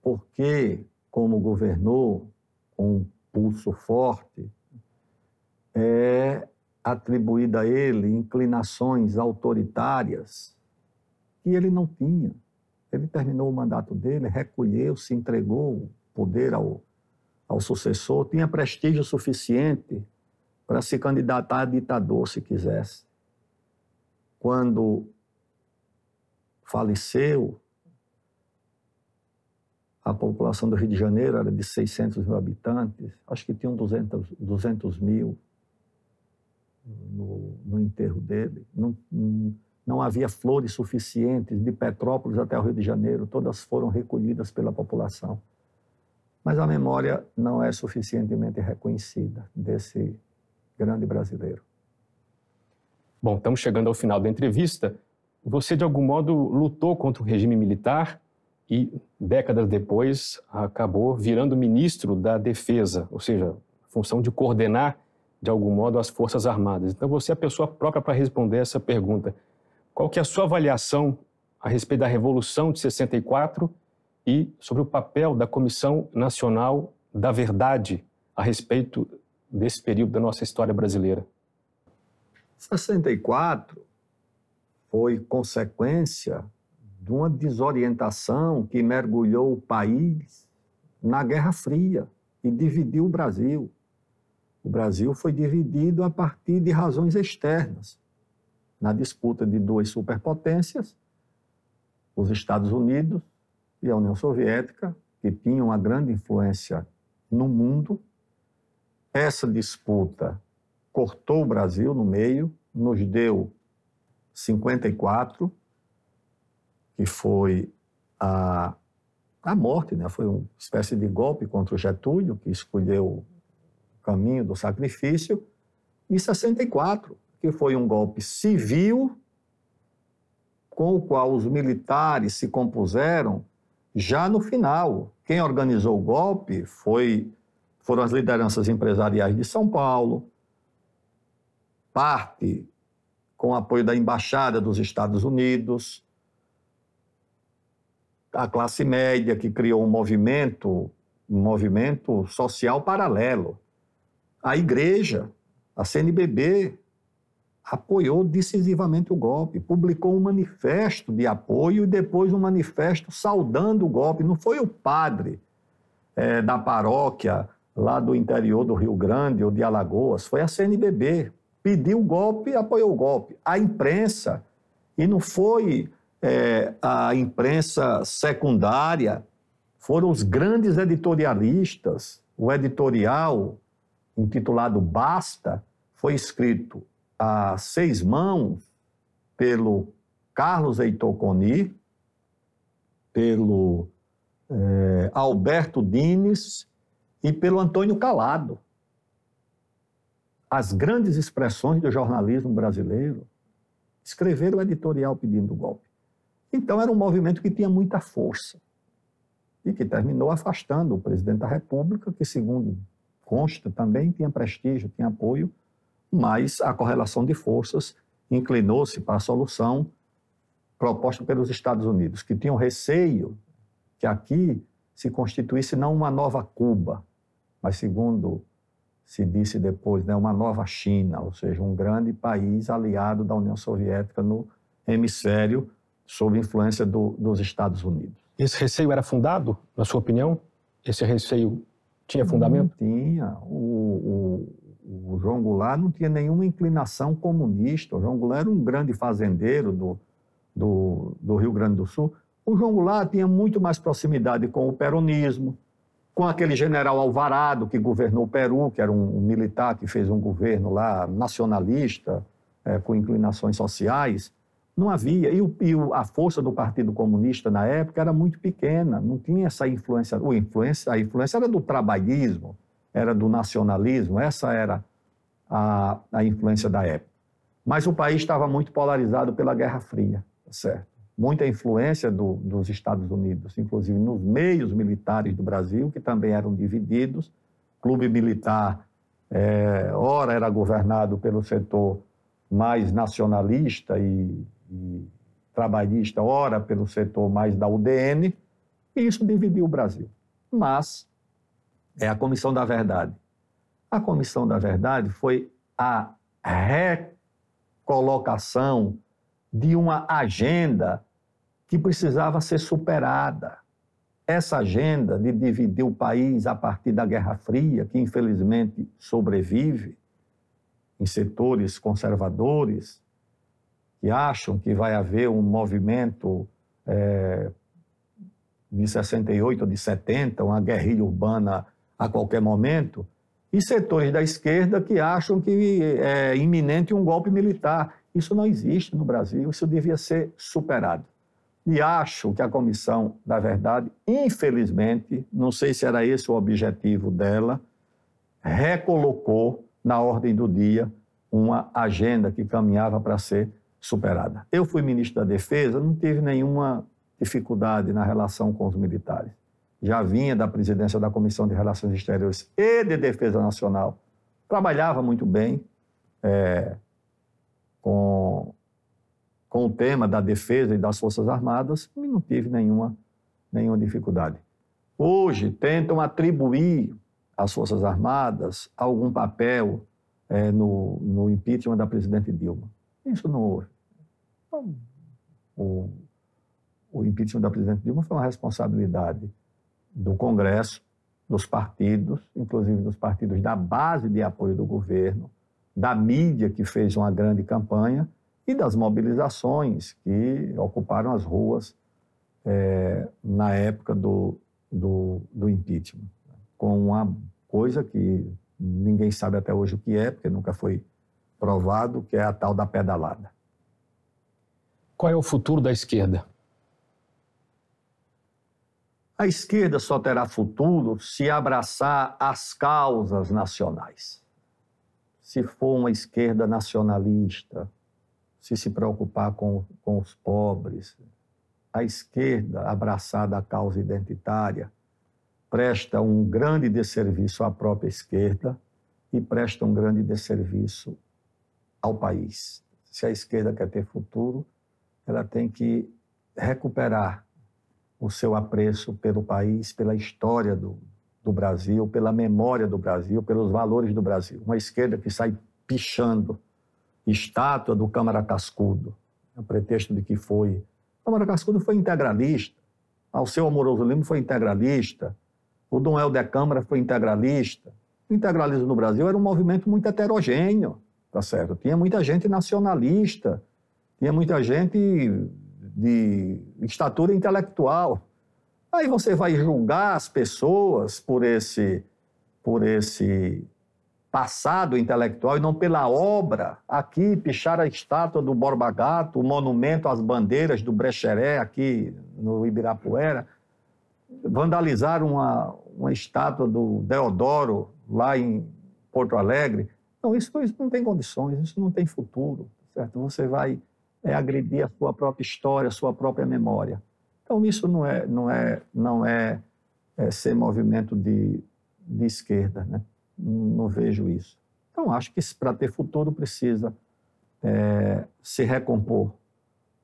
Porque, como governou com um pulso forte, é atribuída a ele inclinações autoritárias que ele não tinha ele terminou o mandato dele, recolheu, se entregou o poder ao, ao sucessor, tinha prestígio suficiente para se candidatar a ditador se quisesse. Quando faleceu, a população do Rio de Janeiro era de 600 mil habitantes, acho que tinham 200, 200 mil no, no enterro dele. Não, não, não havia flores suficientes de Petrópolis até o Rio de Janeiro, todas foram recolhidas pela população. Mas a memória não é suficientemente reconhecida desse grande brasileiro. Bom, estamos chegando ao final da entrevista. Você, de algum modo, lutou contra o regime militar e, décadas depois, acabou virando ministro da Defesa, ou seja, a função de coordenar, de algum modo, as Forças Armadas. Então, você é a pessoa própria para responder essa pergunta. Qual que é a sua avaliação a respeito da Revolução de 64 e sobre o papel da Comissão Nacional da Verdade a respeito desse período da nossa história brasileira? 64 foi consequência de uma desorientação que mergulhou o país na Guerra Fria e dividiu o Brasil. O Brasil foi dividido a partir de razões externas na disputa de duas superpotências, os Estados Unidos e a União Soviética, que tinham uma grande influência no mundo. Essa disputa cortou o Brasil no meio, nos deu 54, que foi a, a morte, né? foi uma espécie de golpe contra o Getúlio, que escolheu o caminho do sacrifício, e 64, que foi um golpe civil com o qual os militares se compuseram já no final. Quem organizou o golpe foi foram as lideranças empresariais de São Paulo, parte com apoio da embaixada dos Estados Unidos, a classe média que criou um movimento, um movimento social paralelo, a igreja, a CNBB, apoiou decisivamente o golpe, publicou um manifesto de apoio e depois um manifesto saudando o golpe. Não foi o padre é, da paróquia lá do interior do Rio Grande ou de Alagoas, foi a CNBB. Pediu o golpe, apoiou o golpe. A imprensa, e não foi é, a imprensa secundária, foram os grandes editorialistas. O editorial, intitulado Basta, foi escrito a seis mãos pelo Carlos Heitor Coni, pelo é, Alberto Dines e pelo Antônio Calado. As grandes expressões do jornalismo brasileiro escreveram o editorial pedindo golpe. Então era um movimento que tinha muita força e que terminou afastando o presidente da República, que segundo consta também tinha prestígio, tinha apoio mas a correlação de forças inclinou-se para a solução proposta pelos Estados Unidos, que tinham receio que aqui se constituísse não uma nova Cuba, mas, segundo se disse depois, né, uma nova China, ou seja, um grande país aliado da União Soviética no hemisfério, sob influência do, dos Estados Unidos. Esse receio era fundado, na sua opinião? Esse receio tinha fundamento? Não tinha. O, o o João Goulart não tinha nenhuma inclinação comunista. O João Goulart era um grande fazendeiro do, do, do, Rio Grande do Sul. O João Goulart tinha muito mais proximidade com o peronismo, com aquele general Alvarado, que governou o Peru, que era um, um militar que fez um governo lá nacionalista, é, com inclinações sociais. Não havia. E, o, e a força do Partido Comunista na época era muito pequena, não tinha essa influência. O influência a influência era do trabalhismo era do nacionalismo, essa era a, a influência da época. Mas o país estava muito polarizado pela Guerra Fria, tá certo? Muita influência do, dos Estados Unidos, inclusive nos meios militares do Brasil, que também eram divididos. clube militar, é, ora era governado pelo setor mais nacionalista e, e trabalhista, ora pelo setor mais da UDN, e isso dividiu o Brasil. Mas é a Comissão da Verdade. A Comissão da Verdade foi a recolocação de uma agenda que precisava ser superada. Essa agenda de dividir o país a partir da Guerra Fria, que infelizmente sobrevive em setores conservadores, que acham que vai haver um movimento é, de 68, de 70, uma guerrilha urbana a qualquer momento, e setores da esquerda que acham que é, é iminente um golpe militar. Isso não existe no Brasil, isso devia ser superado. E acho que a Comissão da Verdade, infelizmente, não sei se era esse o objetivo dela, recolocou na ordem do dia uma agenda que caminhava para ser superada. Eu fui ministro da Defesa, não tive nenhuma dificuldade na relação com os militares já vinha da presidência da Comissão de Relações Exteriores e de Defesa Nacional, trabalhava muito bem é, com, com o tema da defesa e das Forças Armadas e não tive nenhuma, nenhuma dificuldade. Hoje, tentam atribuir às Forças Armadas algum papel é, no, no impeachment da presidente Dilma. Isso não houve. Então, o, o impeachment da presidente Dilma foi uma responsabilidade do Congresso, dos partidos, inclusive dos partidos da base de apoio do governo, da mídia que fez uma grande campanha e das mobilizações que ocuparam as ruas é, na época do, do, do impeachment, com uma coisa que ninguém sabe até hoje o que é, porque nunca foi provado, que é a tal da pedalada. Qual é o futuro da esquerda? A esquerda só terá futuro se abraçar as causas nacionais. Se for uma esquerda nacionalista, se se preocupar com, com os pobres, a esquerda abraçada à causa identitária presta um grande desserviço à própria esquerda e presta um grande desserviço ao país. Se a esquerda quer ter futuro, ela tem que recuperar o seu apreço pelo país, pela história do, do Brasil, pela memória do Brasil, pelos valores do Brasil. Uma esquerda que sai pichando estátua do Câmara Cascudo, a pretexto de que foi. Câmara Cascudo foi integralista, Alceu Amoroso Lima foi integralista, o Dom Helder Câmara foi integralista. O integralismo no Brasil era um movimento muito heterogêneo, tá certo? Tinha muita gente nacionalista, tinha muita gente de estatura intelectual. Aí você vai julgar as pessoas por esse, por esse passado intelectual e não pela obra. Aqui, pichar a estátua do Borba Gato, o monumento às bandeiras do Brecheré, aqui no Ibirapuera. Vandalizar uma, uma estátua do Deodoro, lá em Porto Alegre. Não, isso, isso não tem condições, isso não tem futuro. Certo? Você vai é agredir a sua própria história, a sua própria memória. Então isso não é não é não é, é ser movimento de, de esquerda, né? Não vejo isso. Então acho que para ter futuro precisa é, se recompor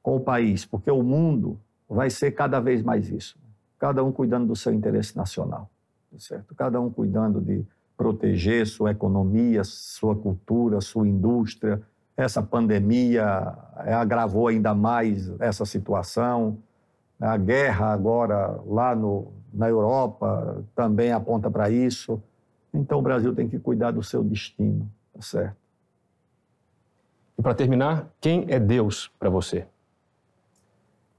com o país, porque o mundo vai ser cada vez mais isso. Cada um cuidando do seu interesse nacional, tá certo? Cada um cuidando de proteger sua economia, sua cultura, sua indústria, essa pandemia eh, agravou ainda mais essa situação. A guerra agora lá no, na Europa também aponta para isso. Então o Brasil tem que cuidar do seu destino, tá certo? E para terminar, quem é Deus para você?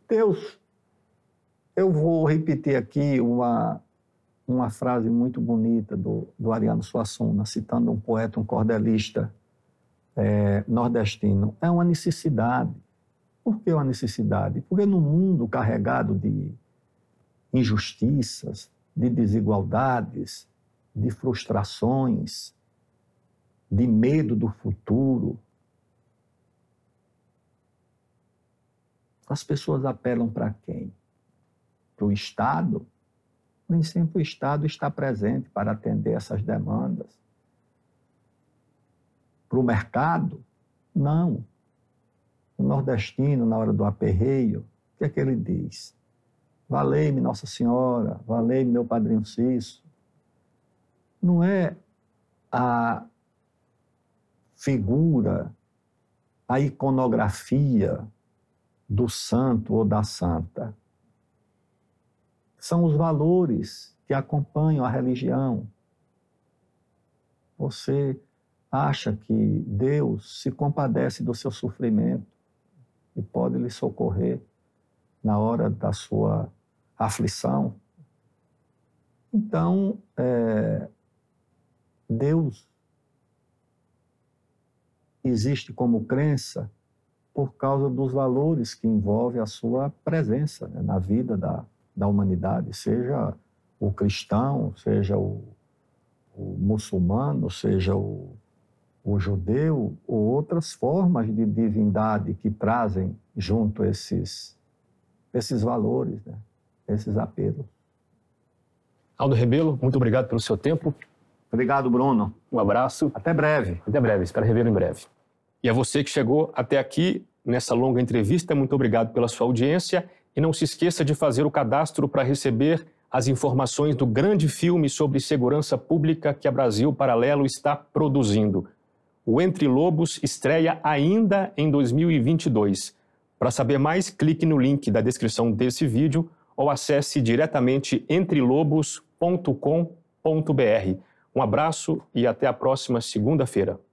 Deus, eu vou repetir aqui uma, uma frase muito bonita do, do Ariano Suassuna, citando um poeta, um cordelista é, nordestino é uma necessidade. Por que uma necessidade? Porque no mundo carregado de injustiças, de desigualdades, de frustrações, de medo do futuro, as pessoas apelam para quem? Para o Estado? Nem sempre o Estado está presente para atender essas demandas para o mercado? Não. O nordestino, na hora do aperreio, o que é que ele diz? Valei-me Nossa Senhora, valei-me meu padrinho Cício. Não é a figura, a iconografia do santo ou da santa. São os valores que acompanham a religião. Você acha que Deus se compadece do seu sofrimento e pode lhe socorrer na hora da sua aflição, então é, Deus existe como crença por causa dos valores que envolve a sua presença né, na vida da, da humanidade, seja o cristão, seja o, o muçulmano, seja o o judeu ou outras formas de divindade que trazem junto esses, esses valores, né? esses apelos. Aldo Rebelo, muito obrigado pelo seu tempo. Obrigado, Bruno. Um abraço. Até breve. Até breve, espero revê-lo em breve. E a você que chegou até aqui nessa longa entrevista, muito obrigado pela sua audiência e não se esqueça de fazer o cadastro para receber as informações do grande filme sobre segurança pública que a Brasil Paralelo está produzindo. O Entre Lobos estreia ainda em 2022. Para saber mais, clique no link da descrição desse vídeo ou acesse diretamente entrelobos.com.br. Um abraço e até a próxima segunda-feira.